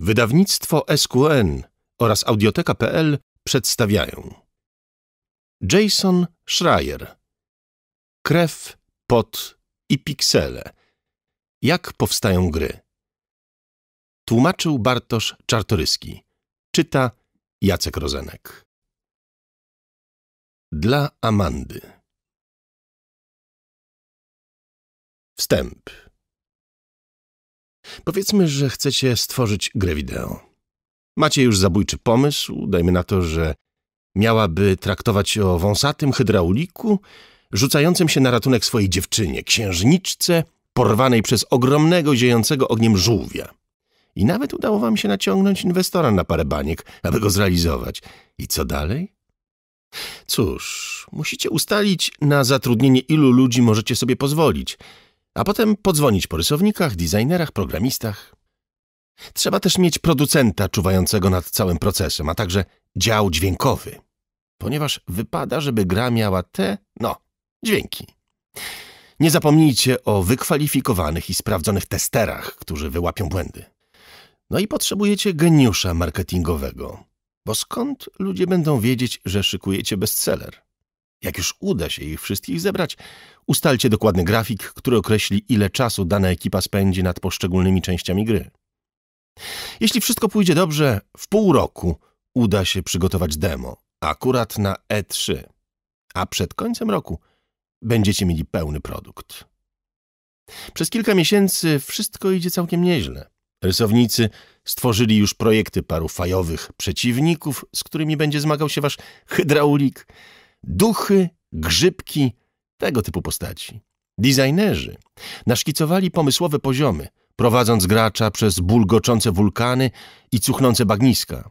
Wydawnictwo SQN oraz audioteka.pl przedstawiają Jason Schreier Krew, pot i piksele Jak powstają gry Tłumaczył Bartosz Czartoryski Czyta Jacek Rozenek Dla Amandy Wstęp Powiedzmy, że chcecie stworzyć grę wideo. Macie już zabójczy pomysł, dajmy na to, że miałaby traktować o wąsatym hydrauliku, rzucającym się na ratunek swojej dziewczynie, księżniczce, porwanej przez ogromnego, ziejącego ogniem żółwia. I nawet udało wam się naciągnąć inwestora na parę baniek, aby go zrealizować. I co dalej? Cóż, musicie ustalić, na zatrudnienie ilu ludzi możecie sobie pozwolić – a potem podzwonić po rysownikach, designerach, programistach. Trzeba też mieć producenta czuwającego nad całym procesem, a także dział dźwiękowy, ponieważ wypada, żeby gra miała te, no, dźwięki. Nie zapomnijcie o wykwalifikowanych i sprawdzonych testerach, którzy wyłapią błędy. No i potrzebujecie geniusza marketingowego, bo skąd ludzie będą wiedzieć, że szykujecie bestseller? Jak już uda się ich wszystkich zebrać, ustalcie dokładny grafik, który określi, ile czasu dana ekipa spędzi nad poszczególnymi częściami gry. Jeśli wszystko pójdzie dobrze, w pół roku uda się przygotować demo, akurat na E3, a przed końcem roku będziecie mieli pełny produkt. Przez kilka miesięcy wszystko idzie całkiem nieźle. Rysownicy stworzyli już projekty paru fajowych przeciwników, z którymi będzie zmagał się wasz hydraulik – duchy, grzybki, tego typu postaci. Designerzy naszkicowali pomysłowe poziomy, prowadząc gracza przez bulgoczące wulkany i cuchnące bagniska.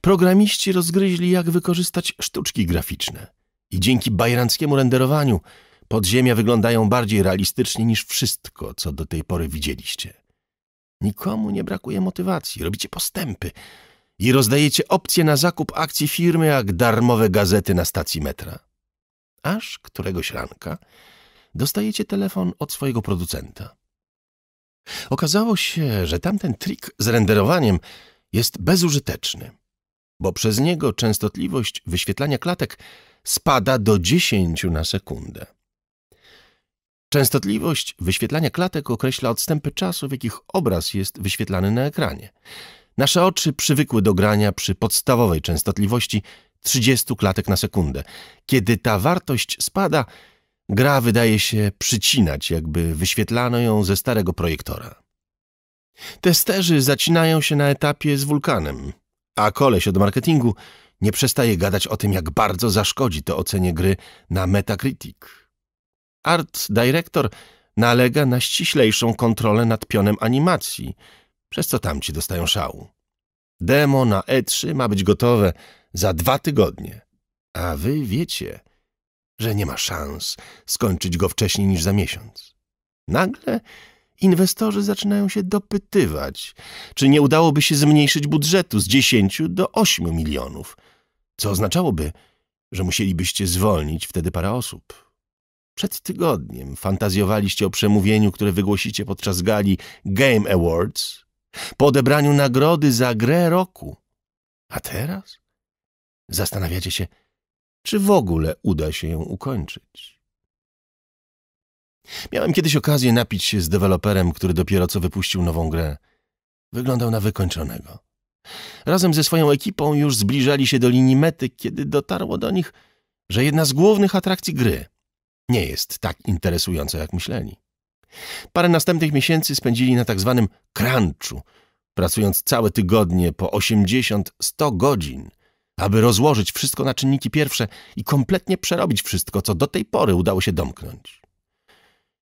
Programiści rozgryźli, jak wykorzystać sztuczki graficzne. I dzięki bajranckiemu renderowaniu podziemia wyglądają bardziej realistycznie niż wszystko, co do tej pory widzieliście. Nikomu nie brakuje motywacji, robicie postępy, i rozdajecie opcje na zakup akcji firmy jak darmowe gazety na stacji metra. Aż któregoś ranka dostajecie telefon od swojego producenta. Okazało się, że tamten trik z renderowaniem jest bezużyteczny, bo przez niego częstotliwość wyświetlania klatek spada do 10 na sekundę. Częstotliwość wyświetlania klatek określa odstępy czasu, w jakich obraz jest wyświetlany na ekranie. Nasze oczy przywykły do grania przy podstawowej częstotliwości 30 klatek na sekundę. Kiedy ta wartość spada, gra wydaje się przycinać, jakby wyświetlano ją ze starego projektora. Testerzy zacinają się na etapie z wulkanem, a koleś od marketingu nie przestaje gadać o tym, jak bardzo zaszkodzi to ocenie gry na Metacritic. Art Director nalega na ściślejszą kontrolę nad pionem animacji – przez co tamci dostają szału. Demo na E3 ma być gotowe za dwa tygodnie, a wy wiecie, że nie ma szans skończyć go wcześniej niż za miesiąc. Nagle inwestorzy zaczynają się dopytywać, czy nie udałoby się zmniejszyć budżetu z 10 do 8 milionów, co oznaczałoby, że musielibyście zwolnić wtedy parę osób. Przed tygodniem fantazjowaliście o przemówieniu, które wygłosicie podczas gali Game Awards po odebraniu nagrody za grę roku. A teraz? Zastanawiacie się, czy w ogóle uda się ją ukończyć. Miałem kiedyś okazję napić się z deweloperem, który dopiero co wypuścił nową grę. Wyglądał na wykończonego. Razem ze swoją ekipą już zbliżali się do linii mety, kiedy dotarło do nich, że jedna z głównych atrakcji gry nie jest tak interesująca, jak myśleli. Parę następnych miesięcy spędzili na tak zwanym crunchu, pracując całe tygodnie po 80-100 godzin, aby rozłożyć wszystko na czynniki pierwsze i kompletnie przerobić wszystko, co do tej pory udało się domknąć.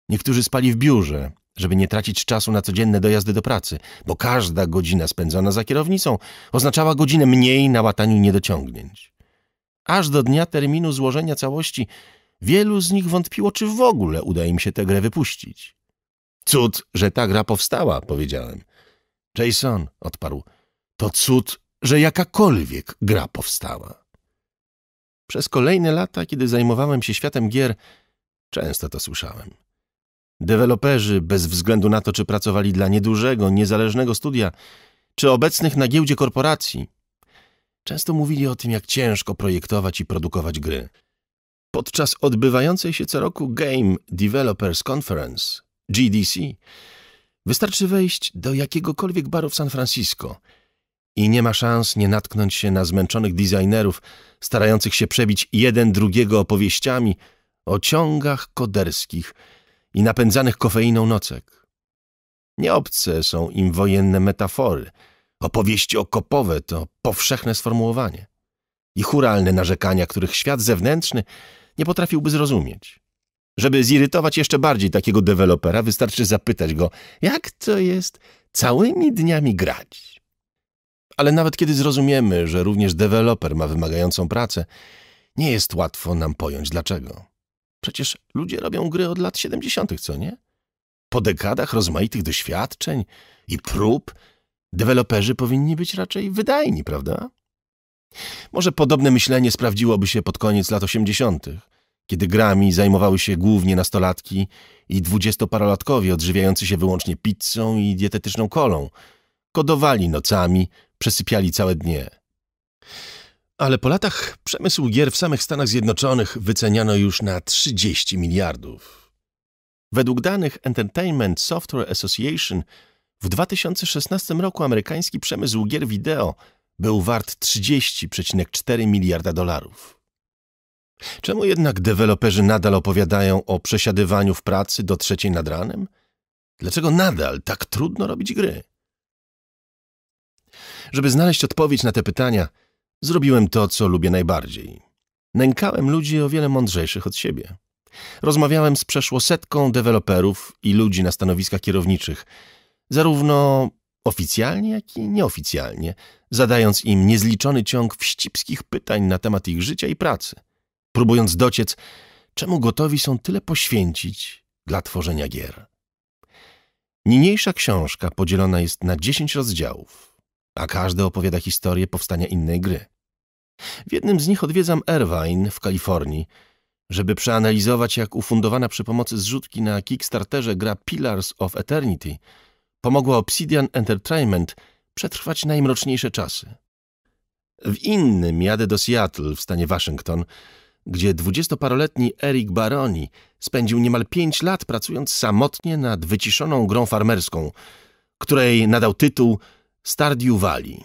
Niektórzy spali w biurze, żeby nie tracić czasu na codzienne dojazdy do pracy, bo każda godzina spędzona za kierownicą oznaczała godzinę mniej na łataniu niedociągnięć. Aż do dnia terminu złożenia całości wielu z nich wątpiło, czy w ogóle uda im się tę grę wypuścić. Cud, że ta gra powstała, powiedziałem. Jason, odparł, to cud, że jakakolwiek gra powstała. Przez kolejne lata, kiedy zajmowałem się światem gier, często to słyszałem. Deweloperzy, bez względu na to, czy pracowali dla niedużego, niezależnego studia, czy obecnych na giełdzie korporacji, często mówili o tym, jak ciężko projektować i produkować gry. Podczas odbywającej się co roku Game Developers Conference GDC. Wystarczy wejść do jakiegokolwiek baru w San Francisco i nie ma szans nie natknąć się na zmęczonych designerów starających się przebić jeden drugiego opowieściami o ciągach koderskich i napędzanych kofeiną nocek. Nieobce są im wojenne metafory. Opowieści okopowe to powszechne sformułowanie i churalne narzekania, których świat zewnętrzny nie potrafiłby zrozumieć. Żeby zirytować jeszcze bardziej takiego dewelopera, wystarczy zapytać go, jak to jest całymi dniami grać. Ale nawet kiedy zrozumiemy, że również deweloper ma wymagającą pracę, nie jest łatwo nam pojąć dlaczego. Przecież ludzie robią gry od lat 70., co nie? Po dekadach rozmaitych doświadczeń i prób, deweloperzy powinni być raczej wydajni, prawda? Może podobne myślenie sprawdziłoby się pod koniec lat 80., kiedy grami zajmowały się głównie nastolatki i dwudziestoparolatkowie odżywiający się wyłącznie pizzą i dietetyczną kolą. Kodowali nocami, przesypiali całe dnie. Ale po latach przemysł gier w samych Stanach Zjednoczonych wyceniano już na 30 miliardów. Według danych Entertainment Software Association w 2016 roku amerykański przemysł gier wideo był wart 30,4 miliarda dolarów. Czemu jednak deweloperzy nadal opowiadają o przesiadywaniu w pracy do trzeciej nad ranem? Dlaczego nadal tak trudno robić gry? Żeby znaleźć odpowiedź na te pytania, zrobiłem to, co lubię najbardziej. Nękałem ludzi o wiele mądrzejszych od siebie. Rozmawiałem z przeszło setką deweloperów i ludzi na stanowiskach kierowniczych, zarówno oficjalnie, jak i nieoficjalnie, zadając im niezliczony ciąg wścibskich pytań na temat ich życia i pracy – próbując dociec, czemu gotowi są tyle poświęcić dla tworzenia gier. Niniejsza książka podzielona jest na 10 rozdziałów, a każdy opowiada historię powstania innej gry. W jednym z nich odwiedzam Erwine w Kalifornii, żeby przeanalizować, jak ufundowana przy pomocy zrzutki na Kickstarterze gra Pillars of Eternity pomogła Obsidian Entertainment przetrwać najmroczniejsze czasy. W innym jadę do Seattle w stanie Waszyngton, gdzie dwudziestoparoletni Eric Baroni spędził niemal pięć lat pracując samotnie nad wyciszoną grą farmerską, której nadał tytuł Stardew Valley.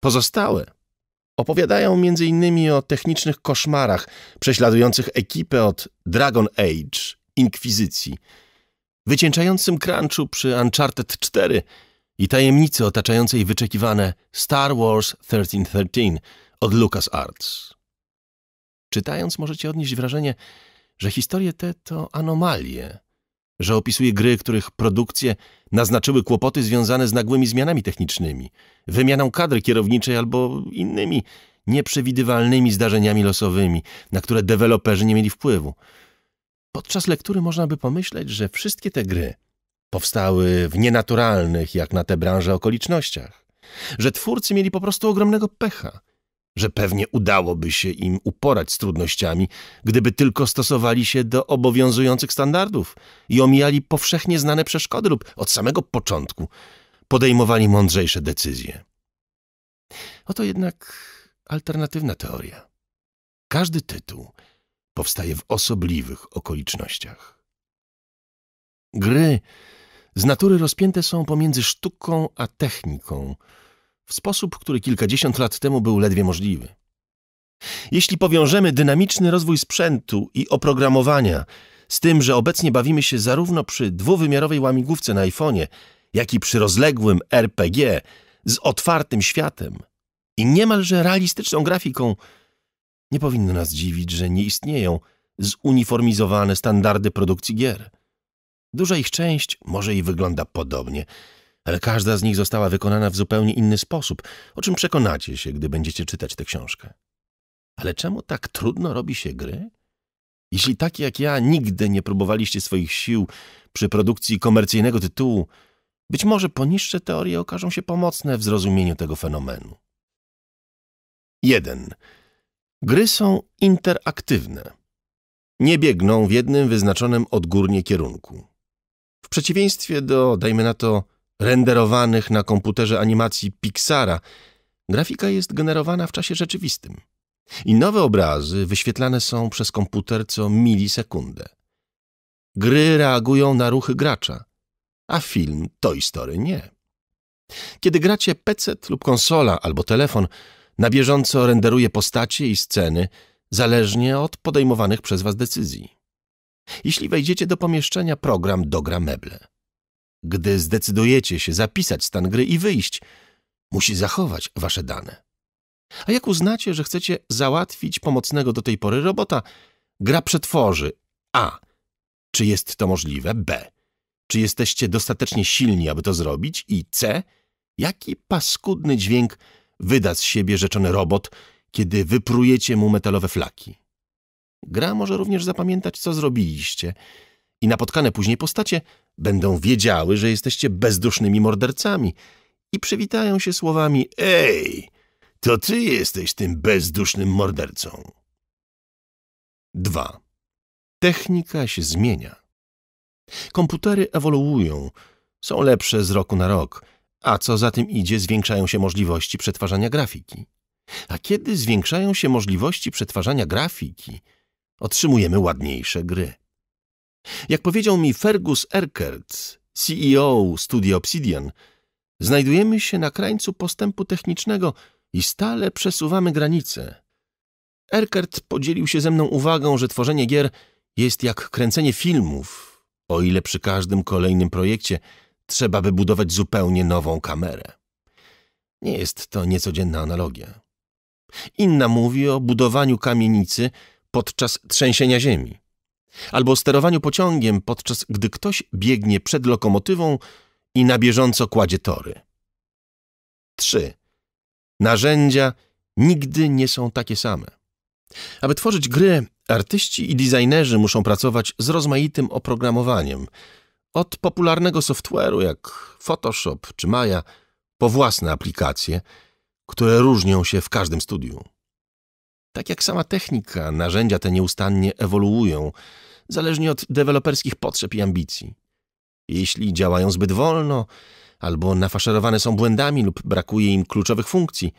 Pozostałe opowiadają m.in. o technicznych koszmarach prześladujących ekipę od Dragon Age, Inkwizycji, wycięczającym crunchu przy Uncharted 4 i tajemnicy otaczającej wyczekiwane Star Wars 1313 od LucasArts. Czytając możecie odnieść wrażenie, że historie te to anomalie, że opisuje gry, których produkcje naznaczyły kłopoty związane z nagłymi zmianami technicznymi, wymianą kadry kierowniczej albo innymi nieprzewidywalnymi zdarzeniami losowymi, na które deweloperzy nie mieli wpływu. Podczas lektury można by pomyśleć, że wszystkie te gry powstały w nienaturalnych, jak na tę branżę, okolicznościach, że twórcy mieli po prostu ogromnego pecha, że pewnie udałoby się im uporać z trudnościami, gdyby tylko stosowali się do obowiązujących standardów i omijali powszechnie znane przeszkody lub od samego początku podejmowali mądrzejsze decyzje. Oto jednak alternatywna teoria. Każdy tytuł powstaje w osobliwych okolicznościach. Gry z natury rozpięte są pomiędzy sztuką a techniką – w sposób, który kilkadziesiąt lat temu był ledwie możliwy. Jeśli powiążemy dynamiczny rozwój sprzętu i oprogramowania z tym, że obecnie bawimy się zarówno przy dwuwymiarowej łamigłówce na iPhone'ie, jak i przy rozległym RPG z otwartym światem i niemalże realistyczną grafiką, nie powinno nas dziwić, że nie istnieją zuniformizowane standardy produkcji gier. Duża ich część może i wygląda podobnie – ale każda z nich została wykonana w zupełnie inny sposób, o czym przekonacie się, gdy będziecie czytać tę książkę. Ale czemu tak trudno robi się gry? Jeśli tak jak ja nigdy nie próbowaliście swoich sił przy produkcji komercyjnego tytułu, być może poniższe teorie okażą się pomocne w zrozumieniu tego fenomenu. 1. Gry są interaktywne. Nie biegną w jednym wyznaczonym odgórnie kierunku. W przeciwieństwie do, dajmy na to, renderowanych na komputerze animacji Pixara, grafika jest generowana w czasie rzeczywistym. I nowe obrazy wyświetlane są przez komputer co milisekundę. Gry reagują na ruchy gracza, a film Toy Story nie. Kiedy gracie PC lub konsola albo telefon, na bieżąco renderuje postacie i sceny, zależnie od podejmowanych przez Was decyzji. Jeśli wejdziecie do pomieszczenia, program dogra meble. Gdy zdecydujecie się zapisać stan gry i wyjść, musi zachować wasze dane. A jak uznacie, że chcecie załatwić pomocnego do tej pory robota, gra przetworzy a. Czy jest to możliwe? b. Czy jesteście dostatecznie silni, aby to zrobić? I c. Jaki paskudny dźwięk wyda z siebie rzeczony robot, kiedy wyprujecie mu metalowe flaki? Gra może również zapamiętać, co zrobiliście i napotkane później postacie Będą wiedziały, że jesteście bezdusznymi mordercami i przywitają się słowami Ej, to ty jesteś tym bezdusznym mordercą. 2. Technika się zmienia. Komputery ewoluują, są lepsze z roku na rok, a co za tym idzie, zwiększają się możliwości przetwarzania grafiki. A kiedy zwiększają się możliwości przetwarzania grafiki, otrzymujemy ładniejsze gry. Jak powiedział mi Fergus Erkert, CEO studia Obsidian, znajdujemy się na krańcu postępu technicznego i stale przesuwamy granice. Erkert podzielił się ze mną uwagą, że tworzenie gier jest jak kręcenie filmów, o ile przy każdym kolejnym projekcie trzeba by budować zupełnie nową kamerę. Nie jest to niecodzienna analogia. Inna mówi o budowaniu kamienicy podczas trzęsienia ziemi albo sterowaniu pociągiem, podczas gdy ktoś biegnie przed lokomotywą i na bieżąco kładzie tory. 3. Narzędzia nigdy nie są takie same. Aby tworzyć gry, artyści i designerzy muszą pracować z rozmaitym oprogramowaniem, od popularnego software'u jak Photoshop czy Maya, po własne aplikacje, które różnią się w każdym studiu. Tak jak sama technika, narzędzia te nieustannie ewoluują, zależnie od deweloperskich potrzeb i ambicji. Jeśli działają zbyt wolno, albo nafaszerowane są błędami lub brakuje im kluczowych funkcji,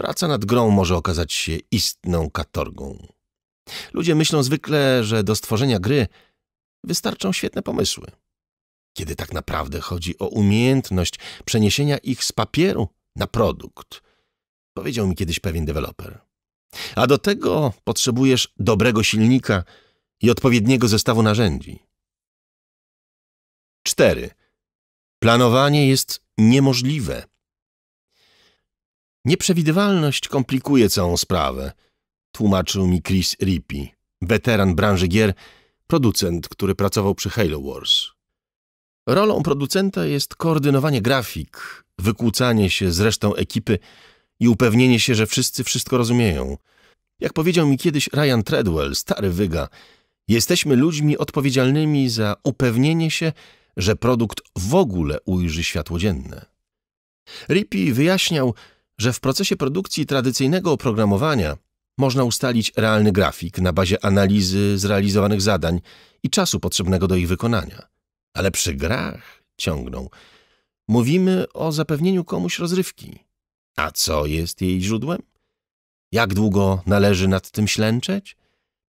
praca nad grą może okazać się istną katorgą. Ludzie myślą zwykle, że do stworzenia gry wystarczą świetne pomysły. Kiedy tak naprawdę chodzi o umiejętność przeniesienia ich z papieru na produkt, powiedział mi kiedyś pewien deweloper. A do tego potrzebujesz dobrego silnika – i odpowiedniego zestawu narzędzi. 4. Planowanie jest niemożliwe. Nieprzewidywalność komplikuje całą sprawę, tłumaczył mi Chris Rippey, weteran branży gier, producent, który pracował przy Halo Wars. Rolą producenta jest koordynowanie grafik, wykłócanie się z resztą ekipy i upewnienie się, że wszyscy wszystko rozumieją. Jak powiedział mi kiedyś Ryan Treadwell, stary wyga – Jesteśmy ludźmi odpowiedzialnymi za upewnienie się, że produkt w ogóle ujrzy światło dzienne. Ripi wyjaśniał, że w procesie produkcji tradycyjnego oprogramowania można ustalić realny grafik na bazie analizy zrealizowanych zadań i czasu potrzebnego do ich wykonania. Ale przy grach, ciągnął, mówimy o zapewnieniu komuś rozrywki. A co jest jej źródłem? Jak długo należy nad tym ślęczeć?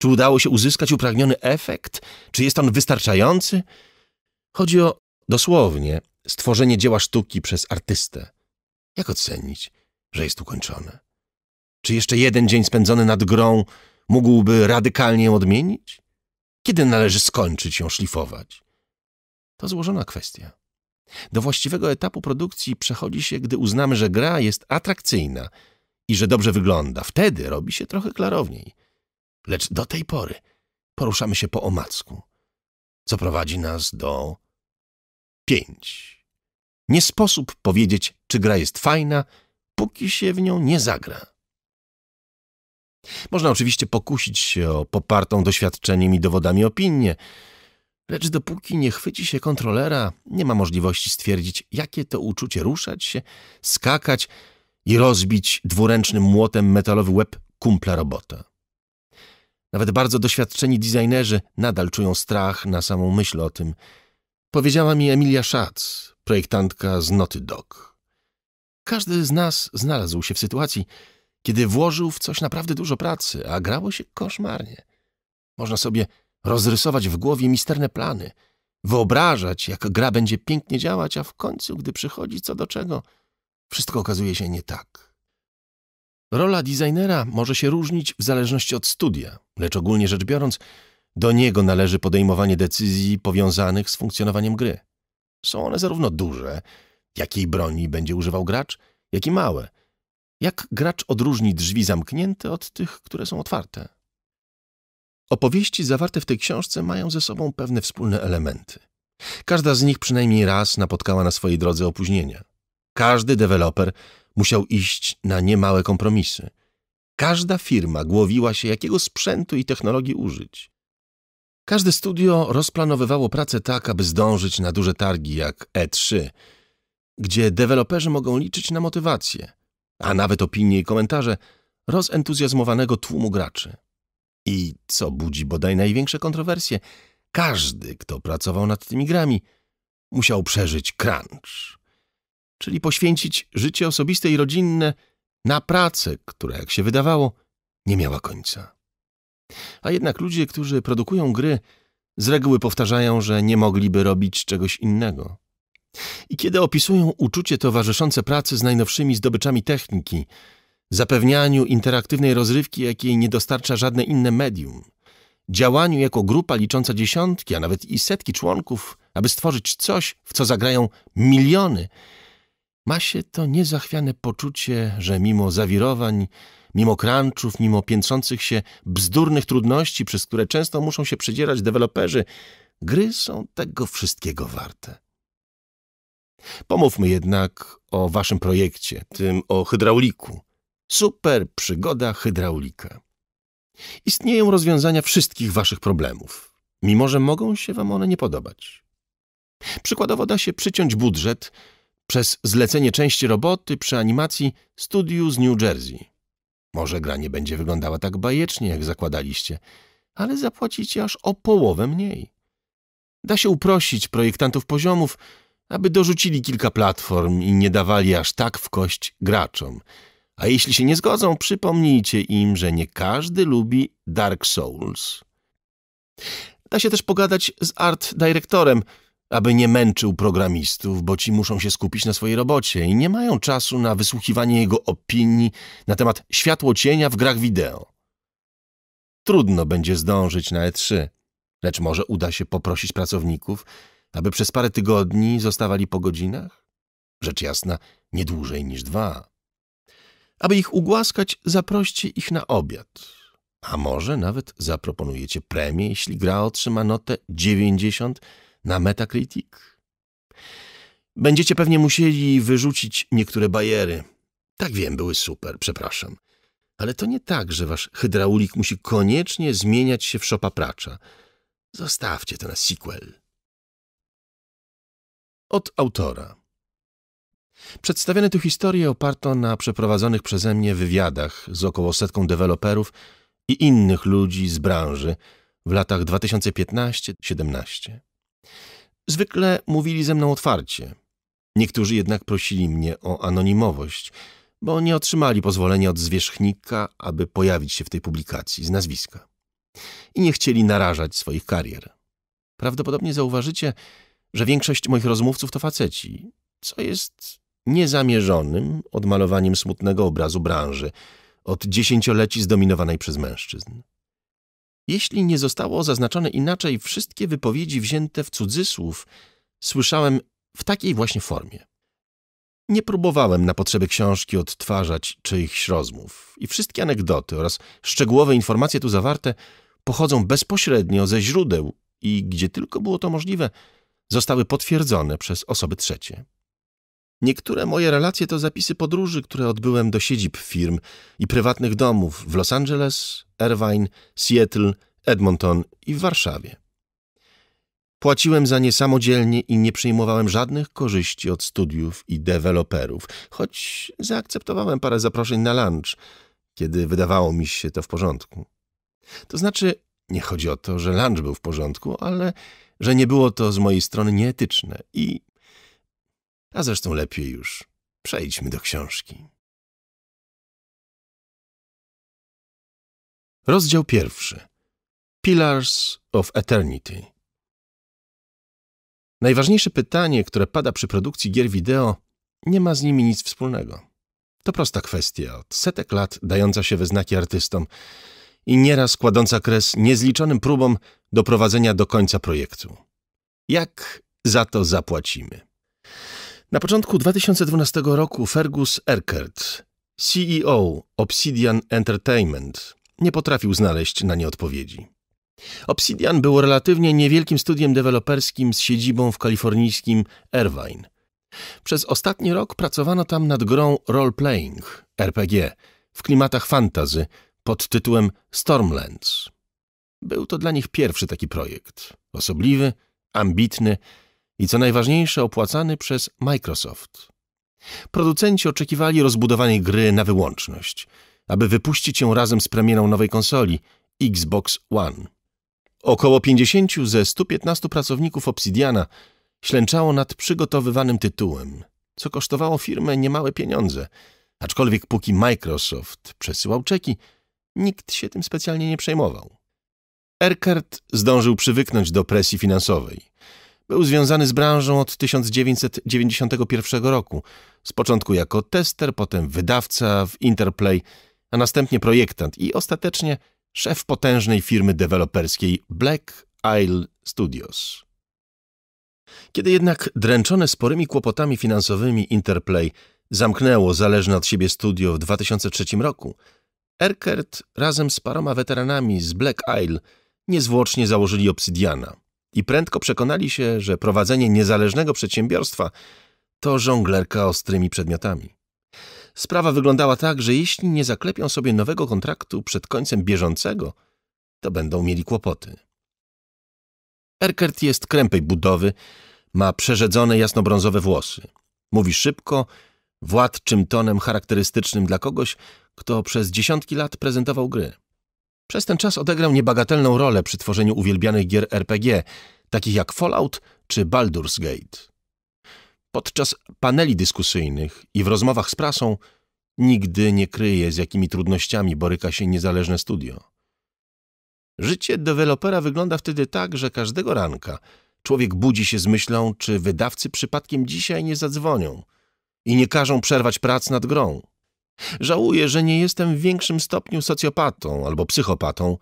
Czy udało się uzyskać upragniony efekt? Czy jest on wystarczający? Chodzi o dosłownie stworzenie dzieła sztuki przez artystę. Jak ocenić, że jest ukończone? Czy jeszcze jeden dzień spędzony nad grą mógłby radykalnie ją odmienić? Kiedy należy skończyć ją szlifować? To złożona kwestia. Do właściwego etapu produkcji przechodzi się, gdy uznamy, że gra jest atrakcyjna i że dobrze wygląda. Wtedy robi się trochę klarowniej. Lecz do tej pory poruszamy się po omacku, co prowadzi nas do 5. Nie sposób powiedzieć, czy gra jest fajna, póki się w nią nie zagra. Można oczywiście pokusić się o popartą doświadczeniem i dowodami opinię, lecz dopóki nie chwyci się kontrolera, nie ma możliwości stwierdzić, jakie to uczucie ruszać się, skakać i rozbić dwuręcznym młotem metalowy łeb kumpla robota. Nawet bardzo doświadczeni designerzy nadal czują strach na samą myśl o tym. Powiedziała mi Emilia Schatz, projektantka z Noty Dog. Każdy z nas znalazł się w sytuacji, kiedy włożył w coś naprawdę dużo pracy, a grało się koszmarnie. Można sobie rozrysować w głowie misterne plany, wyobrażać, jak gra będzie pięknie działać, a w końcu, gdy przychodzi co do czego, wszystko okazuje się nie tak. Rola designera może się różnić w zależności od studia, lecz ogólnie rzecz biorąc, do niego należy podejmowanie decyzji powiązanych z funkcjonowaniem gry. Są one zarówno duże, jakiej broni będzie używał gracz, jak i małe. Jak gracz odróżni drzwi zamknięte od tych, które są otwarte? Opowieści zawarte w tej książce mają ze sobą pewne wspólne elementy. Każda z nich przynajmniej raz napotkała na swojej drodze opóźnienia. Każdy deweloper musiał iść na niemałe kompromisy. Każda firma głowiła się, jakiego sprzętu i technologii użyć. Każde studio rozplanowywało pracę tak, aby zdążyć na duże targi jak E3, gdzie deweloperzy mogą liczyć na motywację, a nawet opinie i komentarze rozentuzjazmowanego tłumu graczy. I co budzi bodaj największe kontrowersje, każdy, kto pracował nad tymi grami, musiał przeżyć crunch czyli poświęcić życie osobiste i rodzinne na pracę, która, jak się wydawało, nie miała końca. A jednak ludzie, którzy produkują gry, z reguły powtarzają, że nie mogliby robić czegoś innego. I kiedy opisują uczucie towarzyszące pracy z najnowszymi zdobyczami techniki, zapewnianiu interaktywnej rozrywki, jakiej nie dostarcza żadne inne medium, działaniu jako grupa licząca dziesiątki, a nawet i setki członków, aby stworzyć coś, w co zagrają miliony – ma się to niezachwiane poczucie, że mimo zawirowań, mimo crunchów, mimo piętrzących się bzdurnych trudności, przez które często muszą się przedzierać deweloperzy, gry są tego wszystkiego warte. Pomówmy jednak o waszym projekcie, tym o hydrauliku. Super przygoda hydraulika. Istnieją rozwiązania wszystkich waszych problemów, mimo że mogą się wam one nie podobać. Przykładowo da się przyciąć budżet, przez zlecenie części roboty przy animacji studiu z New Jersey. Może gra nie będzie wyglądała tak bajecznie, jak zakładaliście, ale zapłacicie aż o połowę mniej. Da się uprosić projektantów poziomów, aby dorzucili kilka platform i nie dawali aż tak w kość graczom. A jeśli się nie zgodzą, przypomnijcie im, że nie każdy lubi Dark Souls. Da się też pogadać z art dyrektorem, aby nie męczył programistów, bo ci muszą się skupić na swojej robocie i nie mają czasu na wysłuchiwanie jego opinii na temat światło cienia w grach wideo. Trudno będzie zdążyć na E3, lecz może uda się poprosić pracowników, aby przez parę tygodni zostawali po godzinach? Rzecz jasna, nie dłużej niż dwa. Aby ich ugłaskać, zaproście ich na obiad. A może nawet zaproponujecie premię, jeśli gra otrzyma notę 90 na Metacritic? Będziecie pewnie musieli wyrzucić niektóre bajery. Tak wiem, były super, przepraszam. Ale to nie tak, że wasz hydraulik musi koniecznie zmieniać się w szopa pracza. Zostawcie to na sequel. Od autora. Przedstawione tu historie oparto na przeprowadzonych przeze mnie wywiadach z około setką deweloperów i innych ludzi z branży w latach 2015-17. Zwykle mówili ze mną otwarcie. Niektórzy jednak prosili mnie o anonimowość, bo nie otrzymali pozwolenia od zwierzchnika, aby pojawić się w tej publikacji z nazwiska. I nie chcieli narażać swoich karier. Prawdopodobnie zauważycie, że większość moich rozmówców to faceci, co jest niezamierzonym odmalowaniem smutnego obrazu branży, od dziesięcioleci zdominowanej przez mężczyzn. Jeśli nie zostało zaznaczone inaczej, wszystkie wypowiedzi wzięte w cudzysłów słyszałem w takiej właśnie formie. Nie próbowałem na potrzeby książki odtwarzać czyichś rozmów i wszystkie anegdoty oraz szczegółowe informacje tu zawarte pochodzą bezpośrednio ze źródeł i, gdzie tylko było to możliwe, zostały potwierdzone przez osoby trzecie. Niektóre moje relacje to zapisy podróży, które odbyłem do siedzib firm i prywatnych domów w Los Angeles, Irvine, Seattle, Edmonton i w Warszawie. Płaciłem za nie samodzielnie i nie przyjmowałem żadnych korzyści od studiów i deweloperów, choć zaakceptowałem parę zaproszeń na lunch, kiedy wydawało mi się to w porządku. To znaczy, nie chodzi o to, że lunch był w porządku, ale że nie było to z mojej strony nieetyczne i... A zresztą lepiej już. Przejdźmy do książki. Rozdział pierwszy. Pillars of Eternity. Najważniejsze pytanie, które pada przy produkcji gier wideo, nie ma z nimi nic wspólnego. To prosta kwestia, od setek lat dająca się we znaki artystom i nieraz kładąca kres niezliczonym próbom doprowadzenia do końca projektu. Jak za to zapłacimy? Na początku 2012 roku Fergus Erkert, CEO Obsidian Entertainment, nie potrafił znaleźć na nie odpowiedzi. Obsidian był relatywnie niewielkim studiem deweloperskim z siedzibą w kalifornijskim Irvine. Przez ostatni rok pracowano tam nad grą role-playing, RPG, w klimatach fantazy pod tytułem Stormlands. Był to dla nich pierwszy taki projekt. Osobliwy, ambitny i co najważniejsze opłacany przez Microsoft. Producenci oczekiwali rozbudowanej gry na wyłączność – aby wypuścić ją razem z premierą nowej konsoli Xbox One. Około 50 ze 115 pracowników Obsidiana ślęczało nad przygotowywanym tytułem, co kosztowało firmę niemałe pieniądze, aczkolwiek póki Microsoft przesyłał czeki, nikt się tym specjalnie nie przejmował. Erkert zdążył przywyknąć do presji finansowej. Był związany z branżą od 1991 roku, z początku jako tester, potem wydawca w Interplay – a następnie projektant i ostatecznie szef potężnej firmy deweloperskiej Black Isle Studios. Kiedy jednak dręczone sporymi kłopotami finansowymi Interplay zamknęło zależne od siebie studio w 2003 roku, Erkert razem z paroma weteranami z Black Isle niezwłocznie założyli Obsidiana i prędko przekonali się, że prowadzenie niezależnego przedsiębiorstwa to żonglerka ostrymi przedmiotami. Sprawa wyglądała tak, że jeśli nie zaklepią sobie nowego kontraktu przed końcem bieżącego, to będą mieli kłopoty. Erkert jest krępej budowy, ma przerzedzone jasnobrązowe włosy. Mówi szybko, władczym tonem charakterystycznym dla kogoś, kto przez dziesiątki lat prezentował gry. Przez ten czas odegrał niebagatelną rolę przy tworzeniu uwielbianych gier RPG, takich jak Fallout czy Baldur's Gate. Podczas paneli dyskusyjnych i w rozmowach z prasą nigdy nie kryje, z jakimi trudnościami boryka się niezależne studio. Życie dewelopera wygląda wtedy tak, że każdego ranka człowiek budzi się z myślą, czy wydawcy przypadkiem dzisiaj nie zadzwonią i nie każą przerwać prac nad grą. Żałuję, że nie jestem w większym stopniu socjopatą albo psychopatą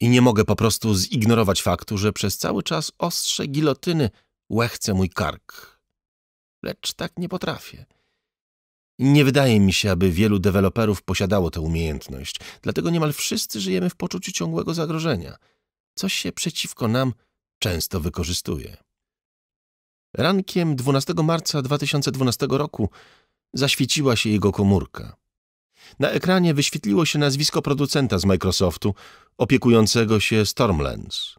i nie mogę po prostu zignorować faktu, że przez cały czas ostrze gilotyny łechce mój kark lecz tak nie potrafię. Nie wydaje mi się, aby wielu deweloperów posiadało tę umiejętność, dlatego niemal wszyscy żyjemy w poczuciu ciągłego zagrożenia. Coś się przeciwko nam często wykorzystuje. Rankiem 12 marca 2012 roku zaświeciła się jego komórka. Na ekranie wyświetliło się nazwisko producenta z Microsoftu, opiekującego się Stormlands.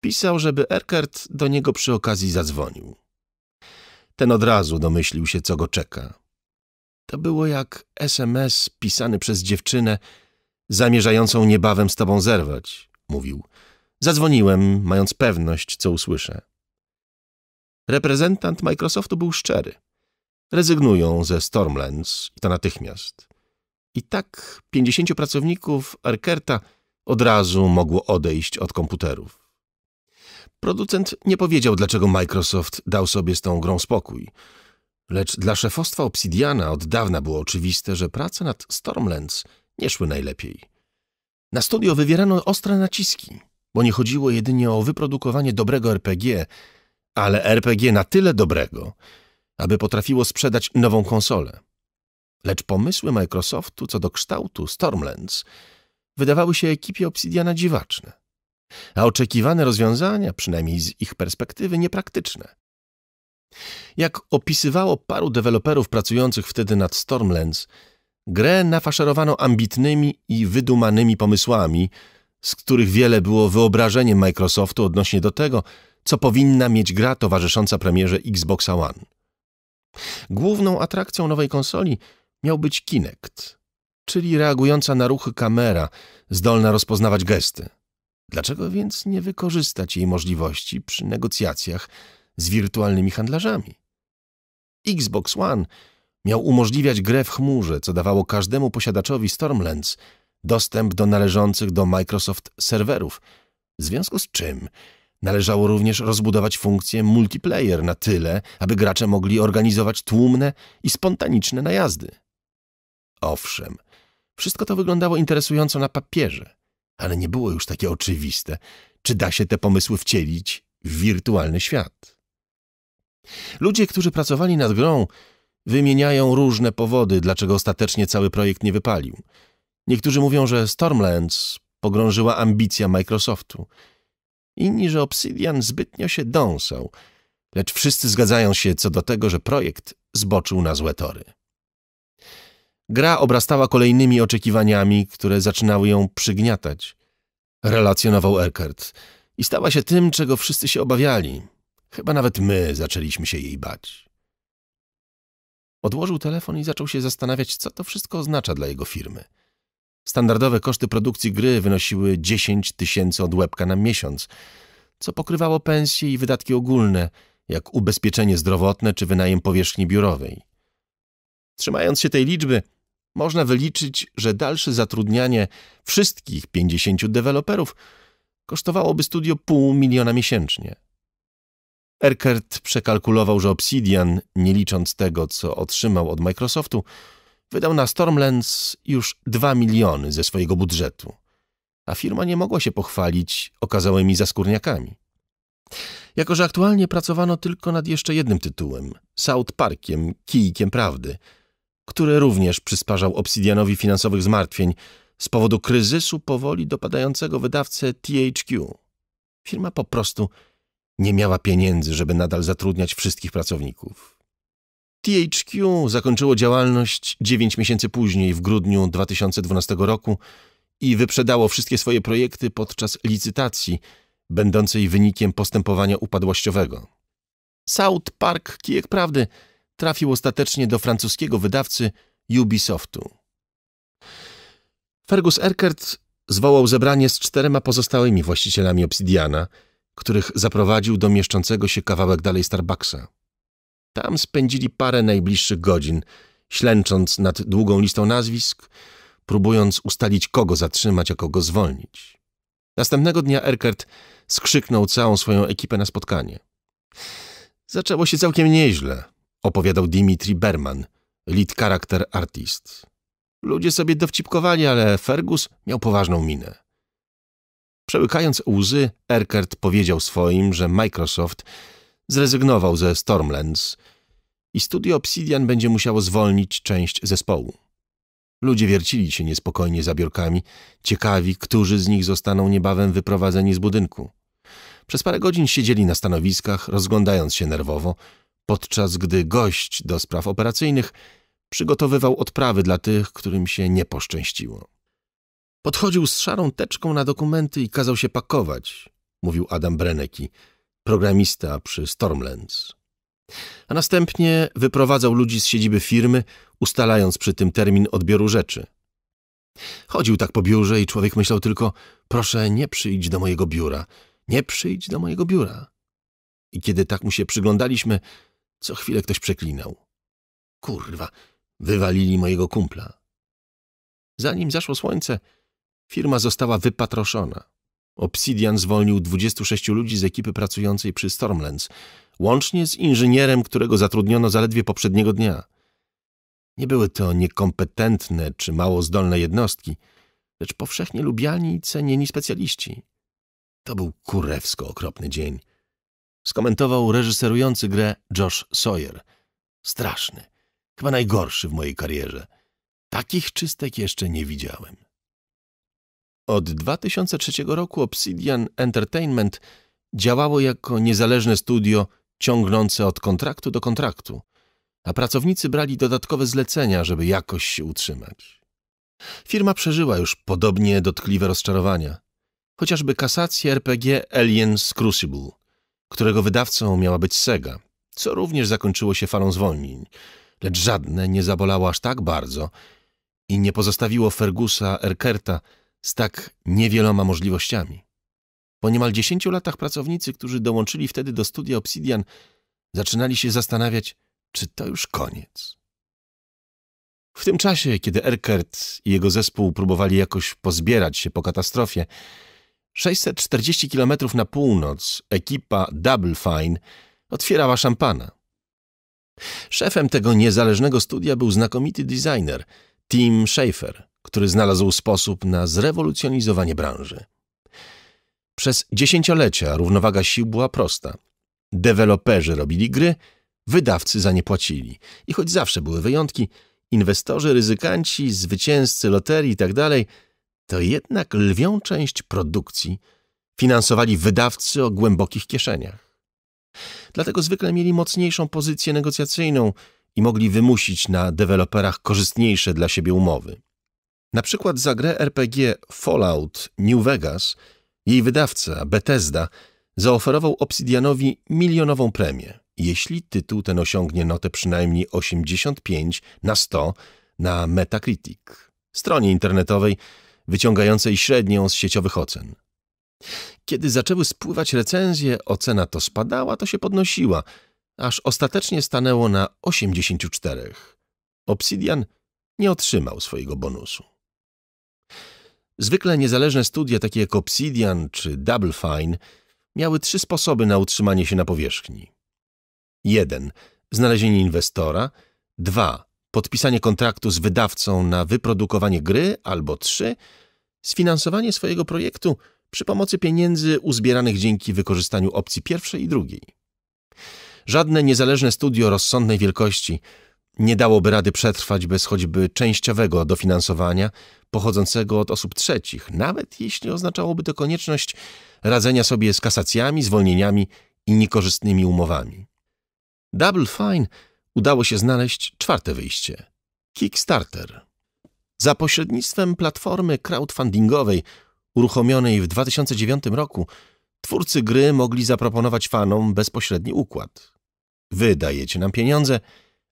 Pisał, żeby Eckert do niego przy okazji zadzwonił. Ten od razu domyślił się, co go czeka. To było jak SMS pisany przez dziewczynę zamierzającą niebawem z tobą zerwać, mówił. Zadzwoniłem, mając pewność, co usłyszę. Reprezentant Microsoftu był szczery. Rezygnują ze Stormlands i to natychmiast. I tak pięćdziesięciu pracowników Arkerta od razu mogło odejść od komputerów. Producent nie powiedział, dlaczego Microsoft dał sobie z tą grą spokój. Lecz dla szefostwa Obsidiana od dawna było oczywiste, że prace nad Stormlands nie szły najlepiej. Na studio wywierano ostre naciski, bo nie chodziło jedynie o wyprodukowanie dobrego RPG, ale RPG na tyle dobrego, aby potrafiło sprzedać nową konsolę. Lecz pomysły Microsoftu co do kształtu Stormlands wydawały się ekipie Obsidiana dziwaczne a oczekiwane rozwiązania, przynajmniej z ich perspektywy, niepraktyczne. Jak opisywało paru deweloperów pracujących wtedy nad Stormlands, grę nafaszerowano ambitnymi i wydumanymi pomysłami, z których wiele było wyobrażeniem Microsoftu odnośnie do tego, co powinna mieć gra towarzysząca premierze Xbox One. Główną atrakcją nowej konsoli miał być Kinect, czyli reagująca na ruchy kamera, zdolna rozpoznawać gesty. Dlaczego więc nie wykorzystać jej możliwości przy negocjacjach z wirtualnymi handlarzami? Xbox One miał umożliwiać grę w chmurze, co dawało każdemu posiadaczowi Stormlands dostęp do należących do Microsoft serwerów, w związku z czym należało również rozbudować funkcję multiplayer na tyle, aby gracze mogli organizować tłumne i spontaniczne najazdy. Owszem, wszystko to wyglądało interesująco na papierze – ale nie było już takie oczywiste, czy da się te pomysły wcielić w wirtualny świat. Ludzie, którzy pracowali nad grą, wymieniają różne powody, dlaczego ostatecznie cały projekt nie wypalił. Niektórzy mówią, że Stormlands pogrążyła ambicja Microsoftu. Inni, że Obsidian zbytnio się dąsał, lecz wszyscy zgadzają się co do tego, że projekt zboczył na złe tory. Gra obrastała kolejnymi oczekiwaniami, które zaczynały ją przygniatać. Relacjonował Eckert. I stała się tym, czego wszyscy się obawiali. Chyba nawet my zaczęliśmy się jej bać. Odłożył telefon i zaczął się zastanawiać, co to wszystko oznacza dla jego firmy. Standardowe koszty produkcji gry wynosiły 10 tysięcy od łebka na miesiąc, co pokrywało pensje i wydatki ogólne, jak ubezpieczenie zdrowotne czy wynajem powierzchni biurowej. Trzymając się tej liczby, można wyliczyć, że dalsze zatrudnianie wszystkich 50 deweloperów kosztowałoby studio pół miliona miesięcznie. Erkert przekalkulował, że Obsidian, nie licząc tego, co otrzymał od Microsoftu, wydał na Stormlands już 2 miliony ze swojego budżetu, a firma nie mogła się pochwalić okazałymi zaskórniakami. Jako, że aktualnie pracowano tylko nad jeszcze jednym tytułem, South Parkiem, Kijkiem Prawdy – które również przysparzał Obsidianowi finansowych zmartwień z powodu kryzysu powoli dopadającego wydawcę THQ. Firma po prostu nie miała pieniędzy, żeby nadal zatrudniać wszystkich pracowników. THQ zakończyło działalność 9 miesięcy później, w grudniu 2012 roku i wyprzedało wszystkie swoje projekty podczas licytacji, będącej wynikiem postępowania upadłościowego. South Park Kijek Prawdy – trafił ostatecznie do francuskiego wydawcy Ubisoftu. Fergus Eckert zwołał zebranie z czterema pozostałymi właścicielami Obsidiana, których zaprowadził do mieszczącego się kawałek dalej Starbucksa. Tam spędzili parę najbliższych godzin, ślęcząc nad długą listą nazwisk, próbując ustalić, kogo zatrzymać, a kogo zwolnić. Następnego dnia Erkert skrzyknął całą swoją ekipę na spotkanie. Zaczęło się całkiem nieźle opowiadał Dimitri Berman, lead character artist. Ludzie sobie dowcipkowali, ale Fergus miał poważną minę. Przełykając łzy, Erkert powiedział swoim, że Microsoft zrezygnował ze Stormlands i studio Obsidian będzie musiało zwolnić część zespołu. Ludzie wiercili się niespokojnie za biurkami, ciekawi, którzy z nich zostaną niebawem wyprowadzeni z budynku. Przez parę godzin siedzieli na stanowiskach, rozglądając się nerwowo, podczas gdy gość do spraw operacyjnych przygotowywał odprawy dla tych, którym się nie poszczęściło. Podchodził z szarą teczką na dokumenty i kazał się pakować, mówił Adam Breneki, programista przy Stormlands. A następnie wyprowadzał ludzi z siedziby firmy, ustalając przy tym termin odbioru rzeczy. Chodził tak po biurze i człowiek myślał tylko, proszę nie przyjdź do mojego biura, nie przyjdź do mojego biura. I kiedy tak mu się przyglądaliśmy, co chwilę ktoś przeklinał. Kurwa, wywalili mojego kumpla. Zanim zaszło słońce, firma została wypatroszona. Obsidian zwolnił 26 ludzi z ekipy pracującej przy Stormlands, łącznie z inżynierem, którego zatrudniono zaledwie poprzedniego dnia. Nie były to niekompetentne czy mało zdolne jednostki, lecz powszechnie lubiani i cenieni specjaliści. To był kurewsko okropny dzień – Skomentował reżyserujący grę Josh Sawyer. Straszny. Chyba najgorszy w mojej karierze. Takich czystek jeszcze nie widziałem. Od 2003 roku Obsidian Entertainment działało jako niezależne studio ciągnące od kontraktu do kontraktu, a pracownicy brali dodatkowe zlecenia, żeby jakoś się utrzymać. Firma przeżyła już podobnie dotkliwe rozczarowania, chociażby kasację RPG Aliens Crucible – którego wydawcą miała być Sega, co również zakończyło się falą zwolnień, lecz żadne nie zabolało aż tak bardzo i nie pozostawiło Fergusa Erkerta z tak niewieloma możliwościami. Po niemal dziesięciu latach pracownicy, którzy dołączyli wtedy do studia Obsidian, zaczynali się zastanawiać, czy to już koniec. W tym czasie, kiedy Erkert i jego zespół próbowali jakoś pozbierać się po katastrofie, 640 km na północ ekipa Double Fine otwierała szampana. Szefem tego niezależnego studia był znakomity designer Tim Schafer, który znalazł sposób na zrewolucjonizowanie branży. Przez dziesięciolecia równowaga sił była prosta. Deweloperzy robili gry, wydawcy za nie płacili. I choć zawsze były wyjątki, inwestorzy, ryzykanci, zwycięzcy loterii itd. Tak to jednak lwią część produkcji finansowali wydawcy o głębokich kieszeniach. Dlatego zwykle mieli mocniejszą pozycję negocjacyjną i mogli wymusić na deweloperach korzystniejsze dla siebie umowy. Na przykład za grę RPG Fallout New Vegas jej wydawca Bethesda zaoferował Obsidianowi milionową premię, jeśli tytuł ten osiągnie notę przynajmniej 85 na 100 na Metacritic, stronie internetowej, wyciągającej średnią z sieciowych ocen. Kiedy zaczęły spływać recenzje, ocena to spadała, to się podnosiła, aż ostatecznie stanęło na 84. Obsidian nie otrzymał swojego bonusu. Zwykle niezależne studia takie jak Obsidian czy Double Fine miały trzy sposoby na utrzymanie się na powierzchni. 1. Znalezienie inwestora. 2 podpisanie kontraktu z wydawcą na wyprodukowanie gry albo trzy, sfinansowanie swojego projektu przy pomocy pieniędzy uzbieranych dzięki wykorzystaniu opcji pierwszej i drugiej. Żadne niezależne studio rozsądnej wielkości nie dałoby rady przetrwać bez choćby częściowego dofinansowania pochodzącego od osób trzecich, nawet jeśli oznaczałoby to konieczność radzenia sobie z kasacjami, zwolnieniami i niekorzystnymi umowami. Double Fine – udało się znaleźć czwarte wyjście Kickstarter. Za pośrednictwem platformy crowdfundingowej uruchomionej w 2009 roku, twórcy gry mogli zaproponować fanom bezpośredni układ. Wy dajecie nam pieniądze,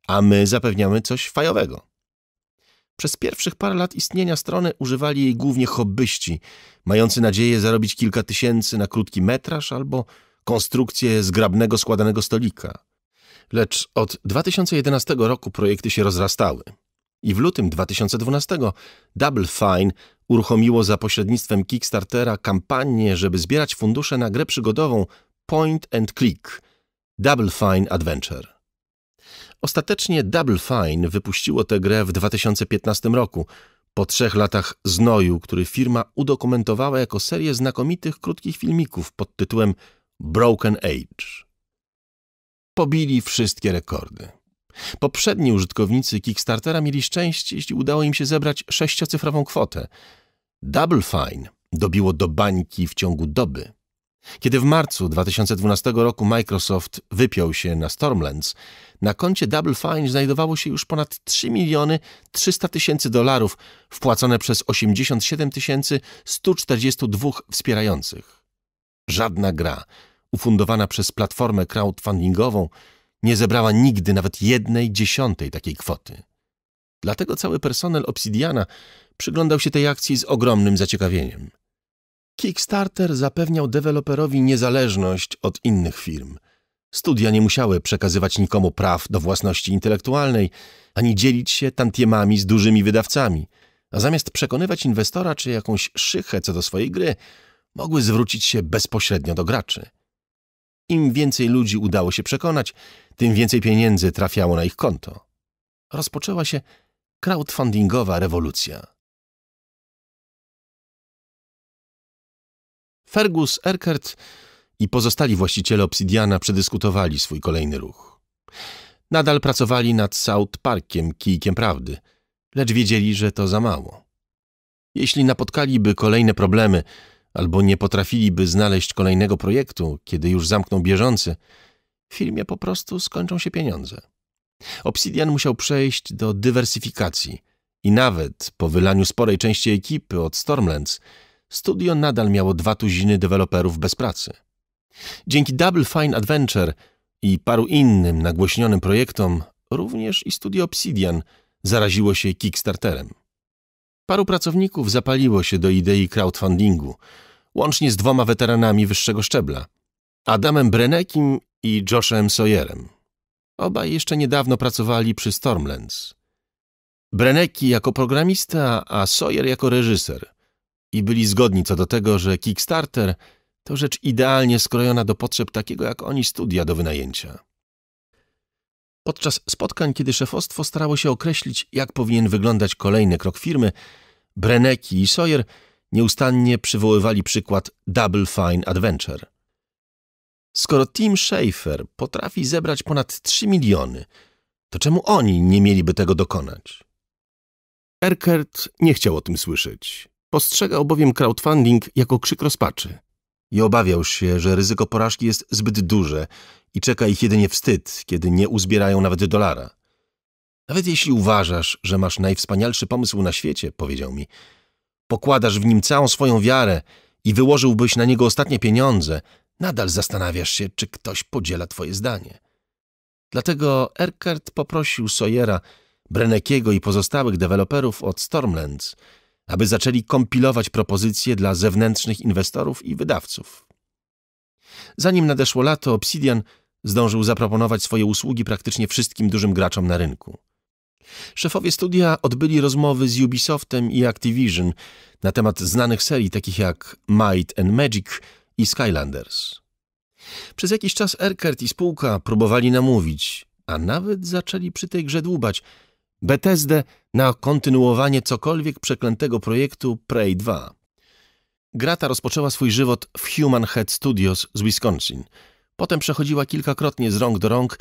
a my zapewniamy coś fajowego. Przez pierwszych parę lat istnienia strony używali jej głównie hobbyści, mający nadzieję zarobić kilka tysięcy na krótki metraż albo konstrukcję zgrabnego składanego stolika. Lecz od 2011 roku projekty się rozrastały. I w lutym 2012 Double Fine uruchomiło za pośrednictwem Kickstartera kampanię, żeby zbierać fundusze na grę przygodową Point and Click Double Fine Adventure. Ostatecznie Double Fine wypuściło tę grę w 2015 roku, po trzech latach znoju, który firma udokumentowała jako serię znakomitych krótkich filmików pod tytułem Broken Age pobili wszystkie rekordy. Poprzedni użytkownicy Kickstartera mieli szczęście, jeśli udało im się zebrać sześciocyfrową kwotę. Double Fine dobiło do bańki w ciągu doby. Kiedy w marcu 2012 roku Microsoft wypiął się na Stormlands, na koncie Double Fine znajdowało się już ponad 3 miliony 300 tysięcy dolarów wpłacone przez 87 142 wspierających. Żadna gra ufundowana przez platformę crowdfundingową, nie zebrała nigdy nawet jednej dziesiątej takiej kwoty. Dlatego cały personel Obsidiana przyglądał się tej akcji z ogromnym zaciekawieniem. Kickstarter zapewniał deweloperowi niezależność od innych firm. Studia nie musiały przekazywać nikomu praw do własności intelektualnej, ani dzielić się tantiemami z dużymi wydawcami, a zamiast przekonywać inwestora czy jakąś szychę co do swojej gry, mogły zwrócić się bezpośrednio do graczy – im więcej ludzi udało się przekonać, tym więcej pieniędzy trafiało na ich konto. Rozpoczęła się crowdfundingowa rewolucja. Fergus Erkert i pozostali właściciele Obsidiana przedyskutowali swój kolejny ruch. Nadal pracowali nad South Parkiem, kijkiem prawdy, lecz wiedzieli, że to za mało. Jeśli napotkaliby kolejne problemy, albo nie potrafiliby znaleźć kolejnego projektu, kiedy już zamkną bieżący, w filmie po prostu skończą się pieniądze. Obsidian musiał przejść do dywersyfikacji i nawet po wylaniu sporej części ekipy od Stormlands studio nadal miało dwa tuziny deweloperów bez pracy. Dzięki Double Fine Adventure i paru innym nagłośnionym projektom również i studio Obsidian zaraziło się Kickstarterem. Paru pracowników zapaliło się do idei crowdfundingu, łącznie z dwoma weteranami wyższego szczebla Adamem Brenekim i Joshem Sawyerem. Obaj jeszcze niedawno pracowali przy Stormlands. Breneki jako programista, a Sawyer jako reżyser. I byli zgodni co do tego, że Kickstarter to rzecz idealnie skrojona do potrzeb takiego jak oni studia do wynajęcia. Podczas spotkań, kiedy szefostwo starało się określić, jak powinien wyglądać kolejny krok firmy, Breneki i Sawyer nieustannie przywoływali przykład Double Fine Adventure. Skoro Tim Schafer potrafi zebrać ponad 3 miliony, to czemu oni nie mieliby tego dokonać? Erkert nie chciał o tym słyszeć. Postrzegał bowiem crowdfunding jako krzyk rozpaczy – i obawiał się, że ryzyko porażki jest zbyt duże i czeka ich jedynie wstyd, kiedy nie uzbierają nawet dolara. Nawet jeśli uważasz, że masz najwspanialszy pomysł na świecie, powiedział mi, pokładasz w nim całą swoją wiarę i wyłożyłbyś na niego ostatnie pieniądze, nadal zastanawiasz się, czy ktoś podziela twoje zdanie. Dlatego Erkert poprosił Sojera, Brenekiego i pozostałych deweloperów od Stormlands – aby zaczęli kompilować propozycje dla zewnętrznych inwestorów i wydawców. Zanim nadeszło lato, Obsidian zdążył zaproponować swoje usługi praktycznie wszystkim dużym graczom na rynku. Szefowie studia odbyli rozmowy z Ubisoftem i Activision na temat znanych serii takich jak Might and Magic i Skylanders. Przez jakiś czas Erkert i spółka próbowali namówić, a nawet zaczęli przy tej grze dłubać, Bethesdę na kontynuowanie cokolwiek przeklętego projektu Prey 2. Grata rozpoczęła swój żywot w Human Head Studios z Wisconsin. Potem przechodziła kilkakrotnie z rąk do rąk,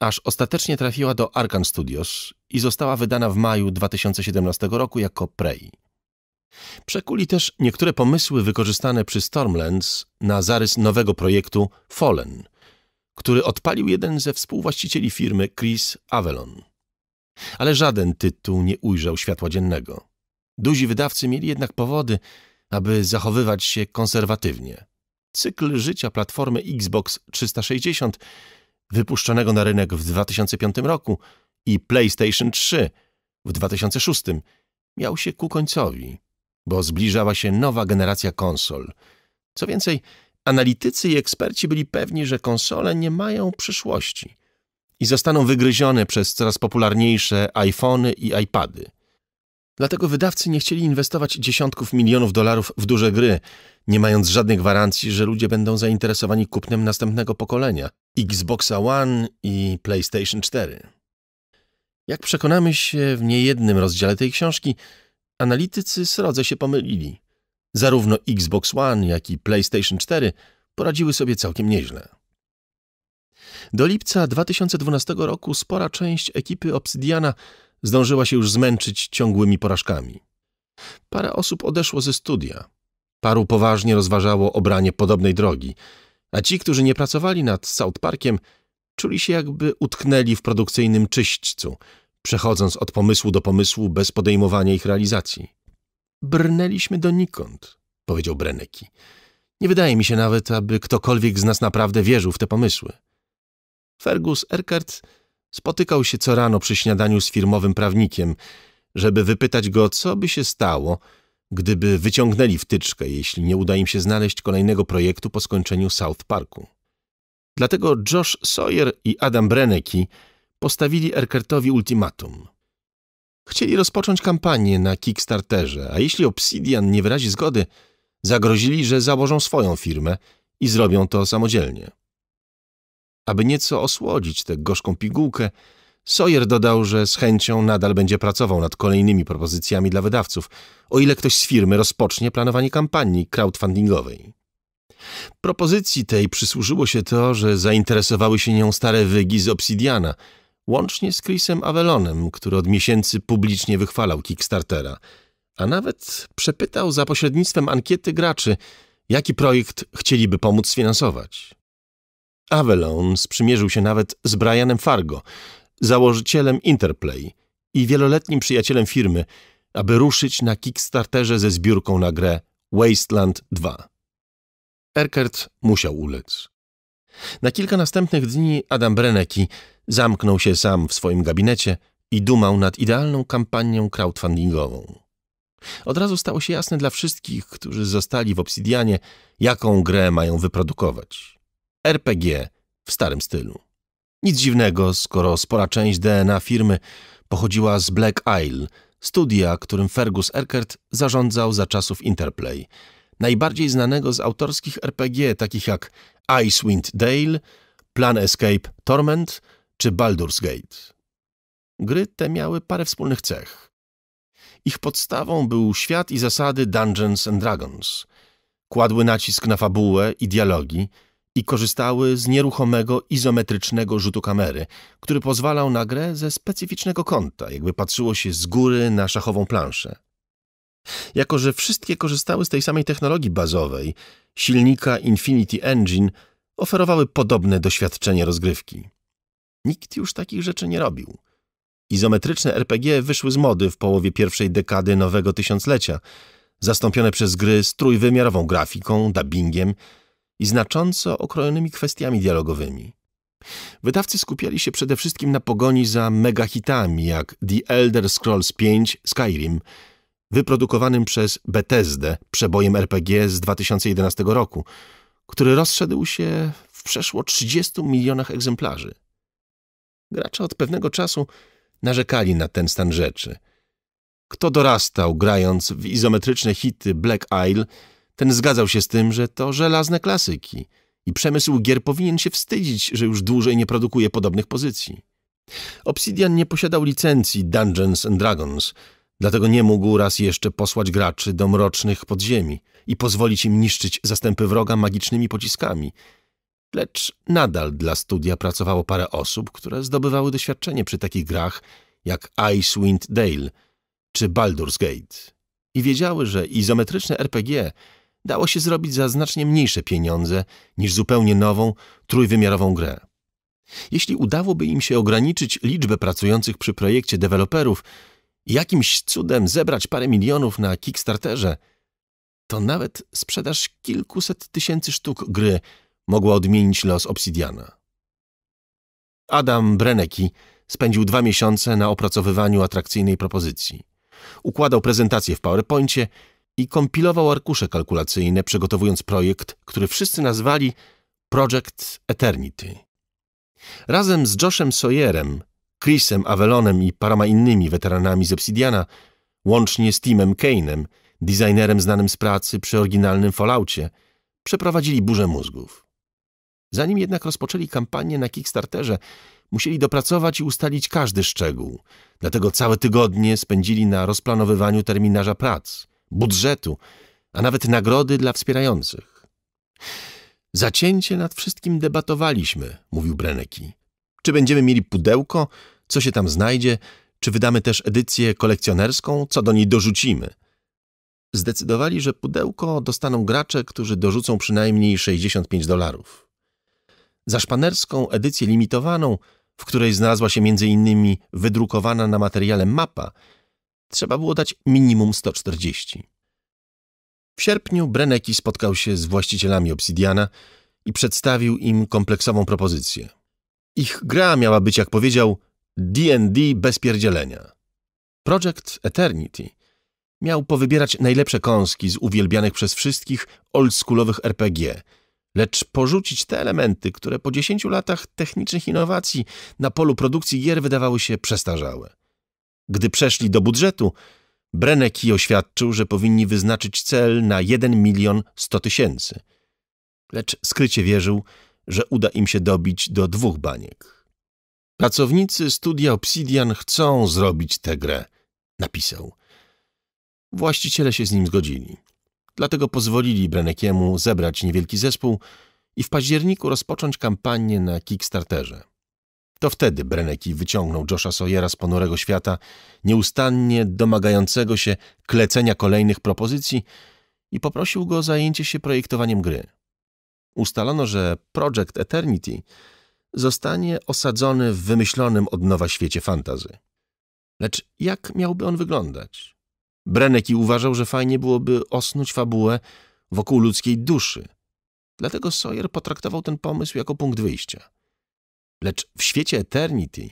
aż ostatecznie trafiła do Arkan Studios i została wydana w maju 2017 roku jako Prey. Przekuli też niektóre pomysły wykorzystane przy Stormlands na zarys nowego projektu Fallen, który odpalił jeden ze współwłaścicieli firmy Chris Avalon ale żaden tytuł nie ujrzał światła dziennego. Duzi wydawcy mieli jednak powody, aby zachowywać się konserwatywnie. Cykl życia platformy Xbox 360, wypuszczonego na rynek w 2005 roku, i PlayStation 3 w 2006 miał się ku końcowi, bo zbliżała się nowa generacja konsol. Co więcej, analitycy i eksperci byli pewni, że konsole nie mają przyszłości – i zostaną wygryzione przez coraz popularniejsze iPhony i iPady. Dlatego wydawcy nie chcieli inwestować dziesiątków milionów dolarów w duże gry, nie mając żadnej gwarancji, że ludzie będą zainteresowani kupnem następnego pokolenia Xboxa One i PlayStation 4. Jak przekonamy się w niejednym rozdziale tej książki, analitycy srodze się pomylili. Zarówno Xbox One, jak i PlayStation 4 poradziły sobie całkiem nieźle. Do lipca 2012 roku spora część ekipy Obsidiana zdążyła się już zmęczyć ciągłymi porażkami. Parę osób odeszło ze studia. Paru poważnie rozważało obranie podobnej drogi, a ci, którzy nie pracowali nad South Parkiem, czuli się jakby utknęli w produkcyjnym czyśćcu, przechodząc od pomysłu do pomysłu bez podejmowania ich realizacji. Brnęliśmy donikąd, powiedział Breneki. Nie wydaje mi się nawet, aby ktokolwiek z nas naprawdę wierzył w te pomysły. Fergus Erkert spotykał się co rano przy śniadaniu z firmowym prawnikiem, żeby wypytać go, co by się stało, gdyby wyciągnęli wtyczkę, jeśli nie uda im się znaleźć kolejnego projektu po skończeniu South Parku. Dlatego Josh Sawyer i Adam Brenecki postawili Erkertowi ultimatum. Chcieli rozpocząć kampanię na Kickstarterze, a jeśli Obsidian nie wyrazi zgody, zagrozili, że założą swoją firmę i zrobią to samodzielnie. Aby nieco osłodzić tę gorzką pigułkę, Sawyer dodał, że z chęcią nadal będzie pracował nad kolejnymi propozycjami dla wydawców, o ile ktoś z firmy rozpocznie planowanie kampanii crowdfundingowej. Propozycji tej przysłużyło się to, że zainteresowały się nią stare wygi z Obsidiana, łącznie z Chrisem Avelonem, który od miesięcy publicznie wychwalał Kickstartera, a nawet przepytał za pośrednictwem ankiety graczy, jaki projekt chcieliby pomóc sfinansować. Avalon sprzymierzył się nawet z Brianem Fargo, założycielem Interplay i wieloletnim przyjacielem firmy, aby ruszyć na Kickstarterze ze zbiórką na grę Wasteland 2. Erkert musiał ulec. Na kilka następnych dni Adam Breneki zamknął się sam w swoim gabinecie i dumał nad idealną kampanią crowdfundingową. Od razu stało się jasne dla wszystkich, którzy zostali w Obsidianie, jaką grę mają wyprodukować. RPG w starym stylu. Nic dziwnego, skoro spora część DNA firmy pochodziła z Black Isle, studia, którym Fergus Eckert zarządzał za czasów Interplay, najbardziej znanego z autorskich RPG takich jak Icewind Dale, Plan Escape Torment czy Baldur's Gate. Gry te miały parę wspólnych cech. Ich podstawą był świat i zasady Dungeons and Dragons. Kładły nacisk na fabułę i dialogi – i korzystały z nieruchomego, izometrycznego rzutu kamery, który pozwalał na grę ze specyficznego kąta, jakby patrzyło się z góry na szachową planszę. Jako, że wszystkie korzystały z tej samej technologii bazowej, silnika Infinity Engine, oferowały podobne doświadczenie rozgrywki. Nikt już takich rzeczy nie robił. Izometryczne RPG wyszły z mody w połowie pierwszej dekady nowego tysiąclecia, zastąpione przez gry z trójwymiarową grafiką, dubbingiem i znacząco okrojonymi kwestiami dialogowymi. Wydawcy skupiali się przede wszystkim na pogoni za megahitami jak The Elder Scrolls V Skyrim, wyprodukowanym przez Bethesda przebojem RPG z 2011 roku, który rozszedł się w przeszło 30 milionach egzemplarzy. Gracze od pewnego czasu narzekali na ten stan rzeczy. Kto dorastał grając w izometryczne hity Black Isle – ten zgadzał się z tym, że to żelazne klasyki i przemysł gier powinien się wstydzić, że już dłużej nie produkuje podobnych pozycji. Obsidian nie posiadał licencji Dungeons and Dragons, dlatego nie mógł raz jeszcze posłać graczy do mrocznych podziemi i pozwolić im niszczyć zastępy wroga magicznymi pociskami. Lecz nadal dla studia pracowało parę osób, które zdobywały doświadczenie przy takich grach jak Icewind Dale czy Baldur's Gate i wiedziały, że izometryczne RPG dało się zrobić za znacznie mniejsze pieniądze niż zupełnie nową, trójwymiarową grę. Jeśli udałoby im się ograniczyć liczbę pracujących przy projekcie deweloperów i jakimś cudem zebrać parę milionów na Kickstarterze, to nawet sprzedaż kilkuset tysięcy sztuk gry mogła odmienić los Obsidiana. Adam Breneki spędził dwa miesiące na opracowywaniu atrakcyjnej propozycji. Układał prezentację w PowerPoincie i kompilował arkusze kalkulacyjne, przygotowując projekt, który wszyscy nazwali Project Eternity. Razem z Joshem Sawyerem, Chrisem Avelonem i paroma innymi weteranami z Obsidiana, łącznie z Timem Kane'em, designerem znanym z pracy przy oryginalnym Falloutie, przeprowadzili burzę mózgów. Zanim jednak rozpoczęli kampanię na Kickstarterze, musieli dopracować i ustalić każdy szczegół, dlatego całe tygodnie spędzili na rozplanowywaniu terminarza prac – budżetu, a nawet nagrody dla wspierających. Zacięcie nad wszystkim debatowaliśmy, mówił Breneki. Czy będziemy mieli pudełko, co się tam znajdzie, czy wydamy też edycję kolekcjonerską, co do niej dorzucimy. Zdecydowali, że pudełko dostaną gracze, którzy dorzucą przynajmniej 65 dolarów. Za szpanerską edycję limitowaną, w której znalazła się m.in. wydrukowana na materiale mapa, Trzeba było dać minimum 140. W sierpniu Breneki spotkał się z właścicielami Obsidiana i przedstawił im kompleksową propozycję. Ich gra miała być, jak powiedział, D&D bez pierdzielenia. Project Eternity miał powybierać najlepsze kąski z uwielbianych przez wszystkich oldschoolowych RPG, lecz porzucić te elementy, które po 10 latach technicznych innowacji na polu produkcji gier wydawały się przestarzałe. Gdy przeszli do budżetu, Breneki oświadczył, że powinni wyznaczyć cel na 1 milion 100 tysięcy. Lecz skrycie wierzył, że uda im się dobić do dwóch baniek. Pracownicy studia Obsidian chcą zrobić tę grę, napisał. Właściciele się z nim zgodzili. Dlatego pozwolili Brenekiemu zebrać niewielki zespół i w październiku rozpocząć kampanię na Kickstarterze. To wtedy Breneki wyciągnął Josha Sawyera z ponurego świata, nieustannie domagającego się klecenia kolejnych propozycji i poprosił go o zajęcie się projektowaniem gry. Ustalono, że Project Eternity zostanie osadzony w wymyślonym od nowa świecie fantazy. Lecz jak miałby on wyglądać? Breneki uważał, że fajnie byłoby osnuć fabułę wokół ludzkiej duszy. Dlatego Sawyer potraktował ten pomysł jako punkt wyjścia – Lecz w świecie Eternity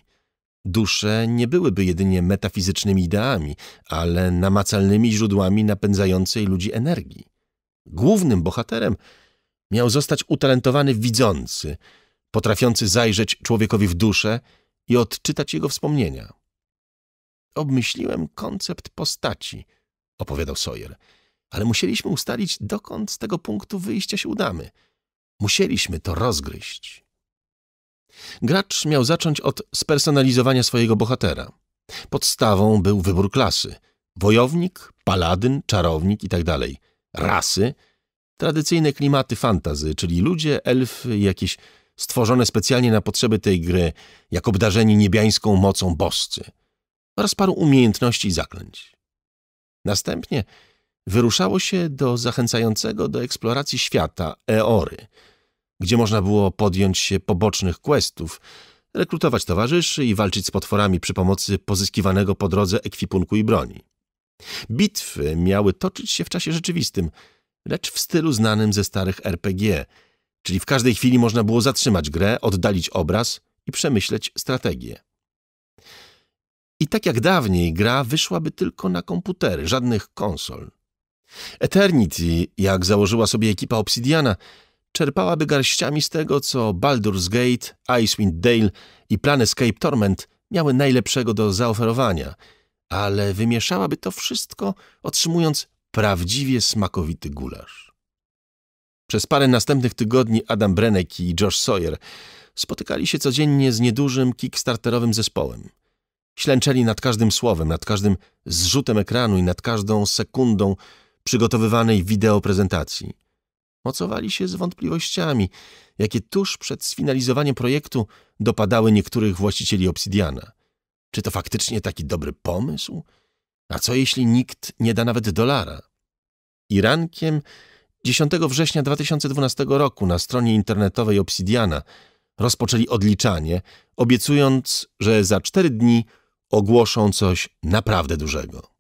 dusze nie byłyby jedynie metafizycznymi ideami, ale namacalnymi źródłami napędzającej ludzi energii. Głównym bohaterem miał zostać utalentowany widzący, potrafiący zajrzeć człowiekowi w duszę i odczytać jego wspomnienia. Obmyśliłem koncept postaci, opowiadał Sawyer, ale musieliśmy ustalić, dokąd z tego punktu wyjścia się udamy. Musieliśmy to rozgryźć. Gracz miał zacząć od spersonalizowania swojego bohatera. Podstawą był wybór klasy. Wojownik, paladyn, czarownik itd. Tak Rasy, tradycyjne klimaty fantazy, czyli ludzie, elfy i jakieś stworzone specjalnie na potrzeby tej gry, jak obdarzeni niebiańską mocą boscy. Oraz paru umiejętności i zaklęć. Następnie wyruszało się do zachęcającego do eksploracji świata Eory – gdzie można było podjąć się pobocznych questów, rekrutować towarzyszy i walczyć z potworami przy pomocy pozyskiwanego po drodze ekwipunku i broni. Bitwy miały toczyć się w czasie rzeczywistym, lecz w stylu znanym ze starych RPG, czyli w każdej chwili można było zatrzymać grę, oddalić obraz i przemyśleć strategię. I tak jak dawniej, gra wyszłaby tylko na komputery, żadnych konsol. Eternity, jak założyła sobie ekipa Obsidiana, czerpałaby garściami z tego, co Baldur's Gate, Icewind Dale i Planescape Torment miały najlepszego do zaoferowania, ale wymieszałaby to wszystko, otrzymując prawdziwie smakowity gulasz. Przez parę następnych tygodni Adam Brenek i Josh Sawyer spotykali się codziennie z niedużym kickstarterowym zespołem. Ślęczeli nad każdym słowem, nad każdym zrzutem ekranu i nad każdą sekundą przygotowywanej wideoprezentacji – mocowali się z wątpliwościami, jakie tuż przed sfinalizowaniem projektu dopadały niektórych właścicieli Obsidiana. Czy to faktycznie taki dobry pomysł? A co jeśli nikt nie da nawet dolara? I rankiem 10 września 2012 roku na stronie internetowej Obsidiana rozpoczęli odliczanie, obiecując, że za cztery dni ogłoszą coś naprawdę dużego.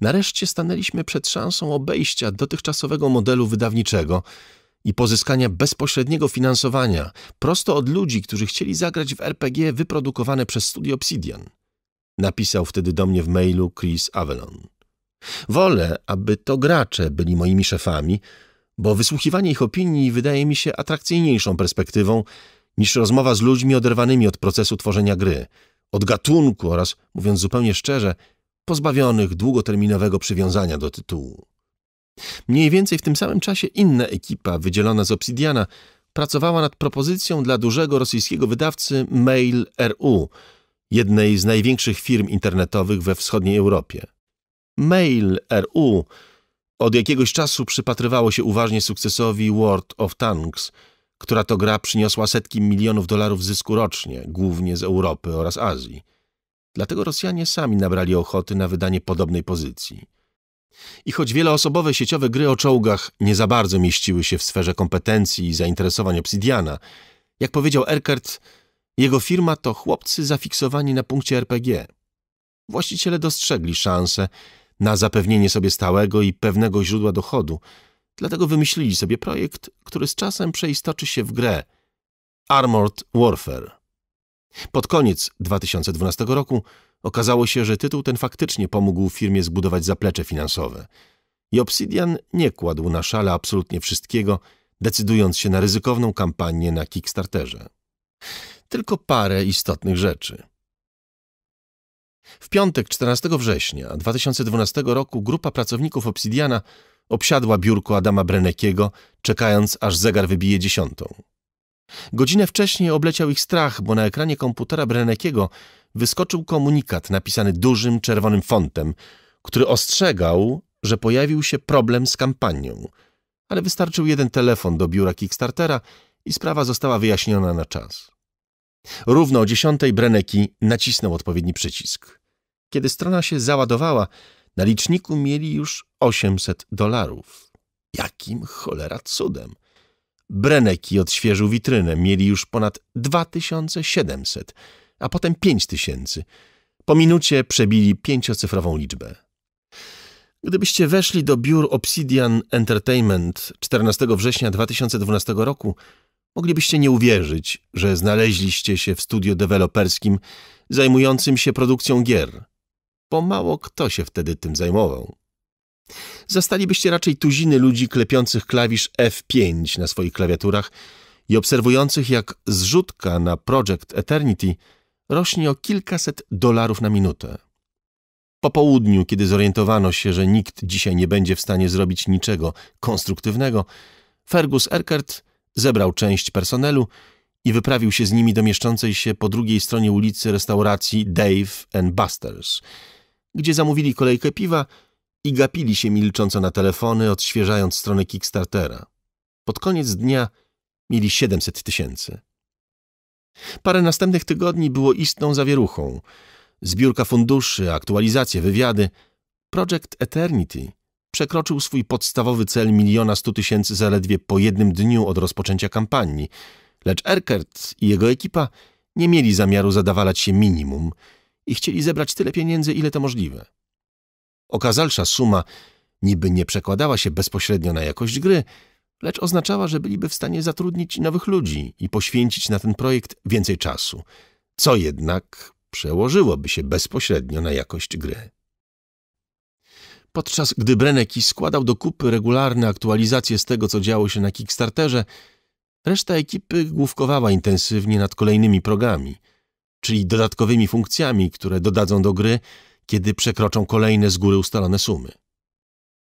Nareszcie stanęliśmy przed szansą obejścia dotychczasowego modelu wydawniczego i pozyskania bezpośredniego finansowania prosto od ludzi, którzy chcieli zagrać w RPG wyprodukowane przez studio Obsidian. Napisał wtedy do mnie w mailu Chris Avalon. Wolę, aby to gracze byli moimi szefami, bo wysłuchiwanie ich opinii wydaje mi się atrakcyjniejszą perspektywą niż rozmowa z ludźmi oderwanymi od procesu tworzenia gry, od gatunku oraz, mówiąc zupełnie szczerze, pozbawionych długoterminowego przywiązania do tytułu. Mniej więcej w tym samym czasie inna ekipa wydzielona z Obsidiana pracowała nad propozycją dla dużego rosyjskiego wydawcy Mail RU, jednej z największych firm internetowych we wschodniej Europie. Mail RU od jakiegoś czasu przypatrywało się uważnie sukcesowi World of Tanks, która to gra przyniosła setki milionów dolarów zysku rocznie, głównie z Europy oraz Azji. Dlatego Rosjanie sami nabrali ochoty na wydanie podobnej pozycji. I choć wieloosobowe sieciowe gry o czołgach nie za bardzo mieściły się w sferze kompetencji i zainteresowań Obsidiana, jak powiedział Erkert, jego firma to chłopcy zafiksowani na punkcie RPG. Właściciele dostrzegli szansę na zapewnienie sobie stałego i pewnego źródła dochodu, dlatego wymyślili sobie projekt, który z czasem przeistoczy się w grę Armored Warfare. Pod koniec 2012 roku okazało się, że tytuł ten faktycznie pomógł firmie zbudować zaplecze finansowe. I Obsidian nie kładł na szale absolutnie wszystkiego, decydując się na ryzykowną kampanię na Kickstarterze. Tylko parę istotnych rzeczy. W piątek 14 września 2012 roku grupa pracowników Obsidiana obsiadła biurko Adama Brenekiego, czekając aż zegar wybije dziesiątą. Godzinę wcześniej obleciał ich strach, bo na ekranie komputera Brenekiego wyskoczył komunikat napisany dużym czerwonym fontem, który ostrzegał, że pojawił się problem z kampanią. Ale wystarczył jeden telefon do biura Kickstartera i sprawa została wyjaśniona na czas. Równo o dziesiątej Breneki nacisnął odpowiedni przycisk. Kiedy strona się załadowała, na liczniku mieli już 800 dolarów. Jakim cholera cudem! Breneki odświeżył witrynę, mieli już ponad 2700, a potem 5000. Po minucie przebili pięciocyfrową liczbę. Gdybyście weszli do biur Obsidian Entertainment 14 września 2012 roku, moglibyście nie uwierzyć, że znaleźliście się w studio deweloperskim zajmującym się produkcją gier, bo mało kto się wtedy tym zajmował. Zastalibyście raczej tuziny ludzi klepiących klawisz F5 na swoich klawiaturach i obserwujących, jak zrzutka na Project Eternity rośnie o kilkaset dolarów na minutę. Po południu, kiedy zorientowano się, że nikt dzisiaj nie będzie w stanie zrobić niczego konstruktywnego, Fergus Erkert zebrał część personelu i wyprawił się z nimi do mieszczącej się po drugiej stronie ulicy restauracji Dave and Busters, gdzie zamówili kolejkę piwa i gapili się milcząco na telefony, odświeżając stronę Kickstartera. Pod koniec dnia mieli 700 tysięcy. Parę następnych tygodni było istną zawieruchą. Zbiórka funduszy, aktualizacje, wywiady. Project Eternity przekroczył swój podstawowy cel miliona stu tysięcy zaledwie po jednym dniu od rozpoczęcia kampanii, lecz Erkert i jego ekipa nie mieli zamiaru zadawalać się minimum i chcieli zebrać tyle pieniędzy, ile to możliwe. Okazalsza suma niby nie przekładała się bezpośrednio na jakość gry, lecz oznaczała, że byliby w stanie zatrudnić nowych ludzi i poświęcić na ten projekt więcej czasu, co jednak przełożyłoby się bezpośrednio na jakość gry. Podczas gdy Breneki składał do kupy regularne aktualizacje z tego, co działo się na Kickstarterze, reszta ekipy główkowała intensywnie nad kolejnymi progami, czyli dodatkowymi funkcjami, które dodadzą do gry – kiedy przekroczą kolejne z góry ustalone sumy.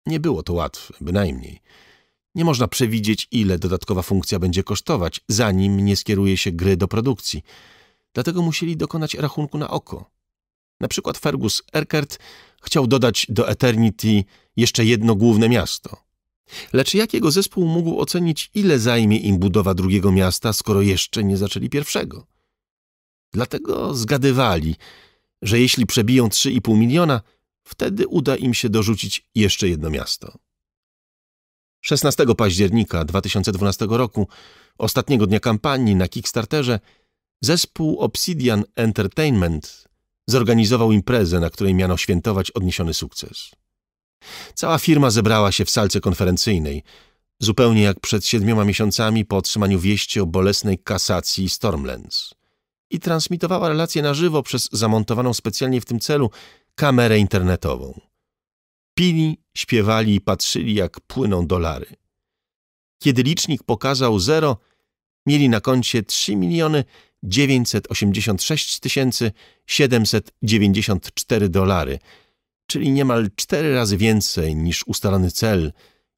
Nie było to łatwe, bynajmniej. Nie można przewidzieć, ile dodatkowa funkcja będzie kosztować, zanim nie skieruje się gry do produkcji. Dlatego musieli dokonać rachunku na oko. Na przykład Fergus Erkert chciał dodać do Eternity jeszcze jedno główne miasto. Lecz jak jego zespół mógł ocenić, ile zajmie im budowa drugiego miasta, skoro jeszcze nie zaczęli pierwszego? Dlatego zgadywali, że jeśli przebiją 3,5 miliona, wtedy uda im się dorzucić jeszcze jedno miasto. 16 października 2012 roku, ostatniego dnia kampanii na Kickstarterze, zespół Obsidian Entertainment zorganizował imprezę, na której miano świętować odniesiony sukces. Cała firma zebrała się w salce konferencyjnej, zupełnie jak przed siedmioma miesiącami po otrzymaniu wieści o bolesnej kasacji Stormlands i transmitowała relacje na żywo przez zamontowaną specjalnie w tym celu kamerę internetową. Pili, śpiewali i patrzyli, jak płyną dolary. Kiedy licznik pokazał zero, mieli na koncie 3 miliony 986 794 dolary, czyli niemal cztery razy więcej niż ustalony cel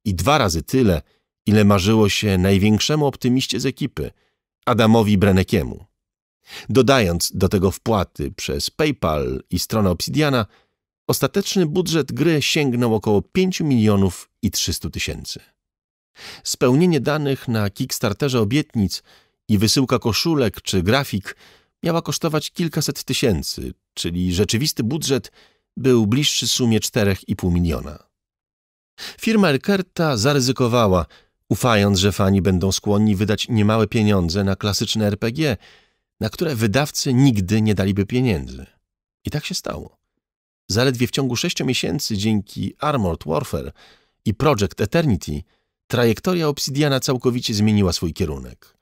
i dwa razy tyle, ile marzyło się największemu optymiście z ekipy, Adamowi Brenekiemu. Dodając do tego wpłaty przez PayPal i stronę Obsidiana, ostateczny budżet gry sięgnął około 5 milionów i 300 tysięcy. Spełnienie danych na Kickstarterze obietnic i wysyłka koszulek czy grafik miała kosztować kilkaset tysięcy, czyli rzeczywisty budżet był bliższy sumie 4,5 miliona. Firma Elkerta zaryzykowała, ufając, że fani będą skłonni wydać niemałe pieniądze na klasyczne RPG – na które wydawcy nigdy nie daliby pieniędzy. I tak się stało. Zaledwie w ciągu sześciu miesięcy dzięki Armored Warfare i Project Eternity trajektoria Obsidiana całkowicie zmieniła swój kierunek.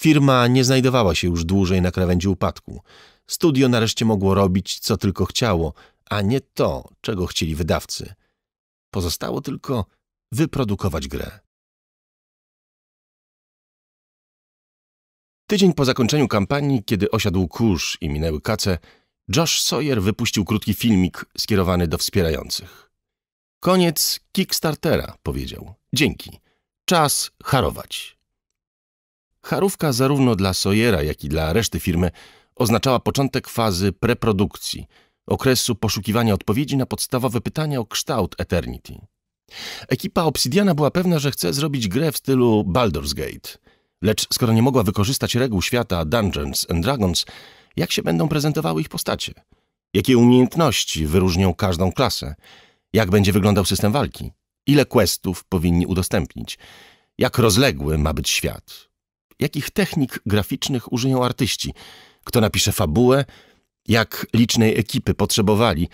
Firma nie znajdowała się już dłużej na krawędzi upadku. Studio nareszcie mogło robić, co tylko chciało, a nie to, czego chcieli wydawcy. Pozostało tylko wyprodukować grę. Tydzień po zakończeniu kampanii, kiedy osiadł kurz i minęły kace, Josh Sawyer wypuścił krótki filmik skierowany do wspierających. Koniec Kickstartera, powiedział. Dzięki. Czas harować. Harówka zarówno dla Sawyera, jak i dla reszty firmy oznaczała początek fazy preprodukcji, okresu poszukiwania odpowiedzi na podstawowe pytania o kształt Eternity. Ekipa Obsidiana była pewna, że chce zrobić grę w stylu Baldur's Gate – Lecz skoro nie mogła wykorzystać reguł świata Dungeons and Dragons, jak się będą prezentowały ich postacie? Jakie umiejętności wyróżnią każdą klasę? Jak będzie wyglądał system walki? Ile questów powinni udostępnić? Jak rozległy ma być świat? Jakich technik graficznych użyją artyści? Kto napisze fabułę? Jak licznej ekipy potrzebowali?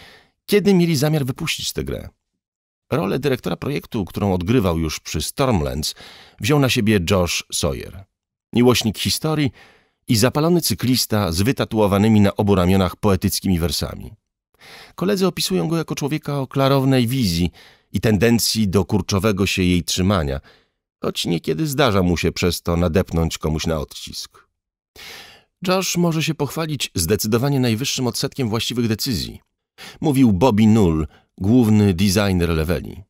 Kiedy mieli zamiar wypuścić tę grę? Rolę dyrektora projektu, którą odgrywał już przy Stormlands, wziął na siebie Josh Sawyer. Miłośnik historii i zapalony cyklista z wytatuowanymi na obu ramionach poetyckimi wersami. Koledzy opisują go jako człowieka o klarownej wizji i tendencji do kurczowego się jej trzymania, choć niekiedy zdarza mu się przez to nadepnąć komuś na odcisk. Josh może się pochwalić zdecydowanie najwyższym odsetkiem właściwych decyzji. Mówił Bobby Null główny designer leveli.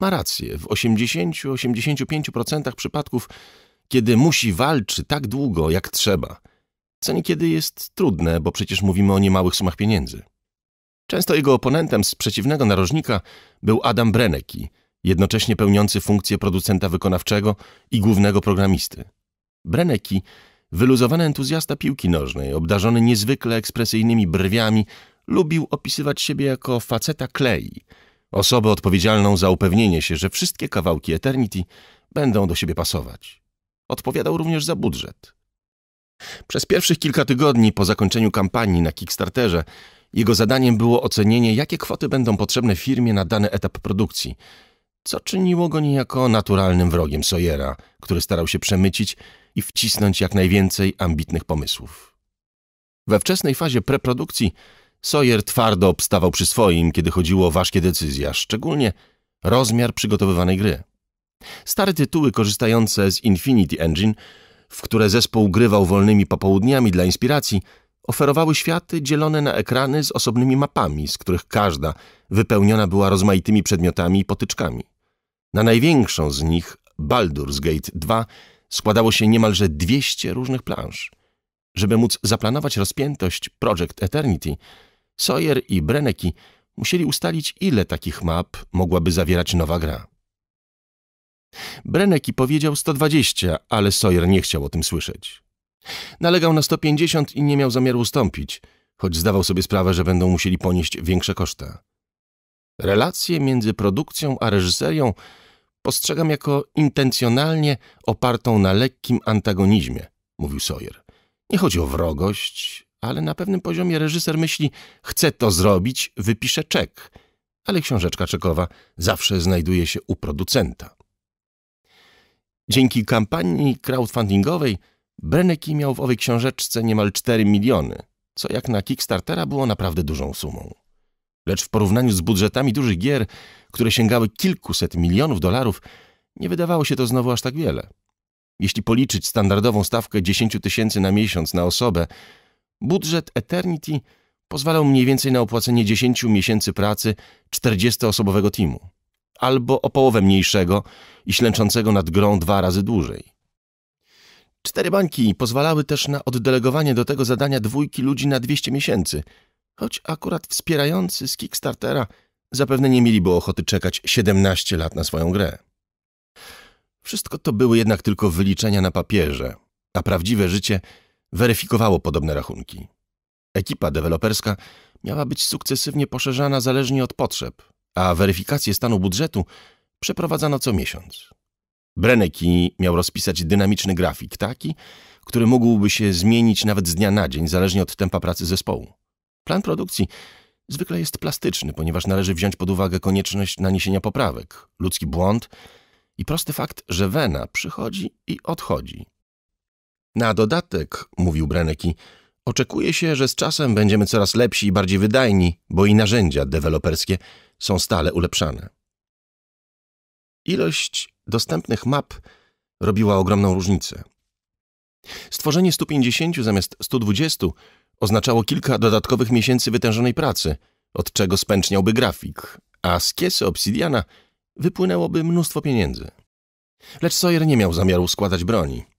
Ma rację, w 80-85% przypadków, kiedy musi walczy tak długo, jak trzeba, co niekiedy jest trudne, bo przecież mówimy o niemałych sumach pieniędzy. Często jego oponentem z przeciwnego narożnika był Adam Breneki, jednocześnie pełniący funkcję producenta wykonawczego i głównego programisty. Breneki, wyluzowany entuzjasta piłki nożnej, obdarzony niezwykle ekspresyjnymi brwiami lubił opisywać siebie jako faceta klei, osobę odpowiedzialną za upewnienie się, że wszystkie kawałki Eternity będą do siebie pasować. Odpowiadał również za budżet. Przez pierwszych kilka tygodni po zakończeniu kampanii na Kickstarterze jego zadaniem było ocenienie, jakie kwoty będą potrzebne firmie na dany etap produkcji, co czyniło go niejako naturalnym wrogiem Sojera, który starał się przemycić i wcisnąć jak najwięcej ambitnych pomysłów. We wczesnej fazie preprodukcji Sawyer twardo obstawał przy swoim, kiedy chodziło o ważkie decyzje, szczególnie rozmiar przygotowywanej gry. Stare tytuły korzystające z Infinity Engine, w które zespół grywał wolnymi popołudniami dla inspiracji, oferowały światy dzielone na ekrany z osobnymi mapami, z których każda wypełniona była rozmaitymi przedmiotami i potyczkami. Na największą z nich, Baldur's Gate 2, składało się niemalże 200 różnych planż. Żeby móc zaplanować rozpiętość Project Eternity, Sawyer i Breneki musieli ustalić, ile takich map mogłaby zawierać nowa gra. Breneki powiedział 120, ale Sawyer nie chciał o tym słyszeć. Nalegał na 150 i nie miał zamiaru ustąpić, choć zdawał sobie sprawę, że będą musieli ponieść większe koszta. Relacje między produkcją a reżyserią postrzegam jako intencjonalnie opartą na lekkim antagonizmie, mówił Sawyer. Nie chodzi o wrogość, ale na pewnym poziomie reżyser myśli: Chcę to zrobić, wypiszę czek. Ale książeczka czekowa zawsze znajduje się u producenta. Dzięki kampanii crowdfundingowej Breneki miał w owej książeczce niemal 4 miliony, co jak na Kickstartera było naprawdę dużą sumą. Lecz w porównaniu z budżetami dużych gier, które sięgały kilkuset milionów dolarów, nie wydawało się to znowu aż tak wiele. Jeśli policzyć standardową stawkę 10 tysięcy na miesiąc na osobę, Budżet Eternity pozwalał mniej więcej na opłacenie 10 miesięcy pracy 40-osobowego teamu, albo o połowę mniejszego i ślęczącego nad grą dwa razy dłużej. Cztery bańki pozwalały też na oddelegowanie do tego zadania dwójki ludzi na 200 miesięcy, choć akurat wspierający z Kickstartera zapewne nie mieliby ochoty czekać 17 lat na swoją grę. Wszystko to były jednak tylko wyliczenia na papierze, a prawdziwe życie – weryfikowało podobne rachunki. Ekipa deweloperska miała być sukcesywnie poszerzana zależnie od potrzeb, a weryfikację stanu budżetu przeprowadzano co miesiąc. Breneki miał rozpisać dynamiczny grafik, taki, który mógłby się zmienić nawet z dnia na dzień, zależnie od tempa pracy zespołu. Plan produkcji zwykle jest plastyczny, ponieważ należy wziąć pod uwagę konieczność naniesienia poprawek, ludzki błąd i prosty fakt, że wena przychodzi i odchodzi, na dodatek, mówił Breneki, oczekuje się, że z czasem będziemy coraz lepsi i bardziej wydajni, bo i narzędzia deweloperskie są stale ulepszane. Ilość dostępnych map robiła ogromną różnicę. Stworzenie 150 zamiast 120 oznaczało kilka dodatkowych miesięcy wytężonej pracy, od czego spęczniałby grafik, a z kiesy Obsidiana wypłynęłoby mnóstwo pieniędzy. Lecz Sawyer nie miał zamiaru składać broni.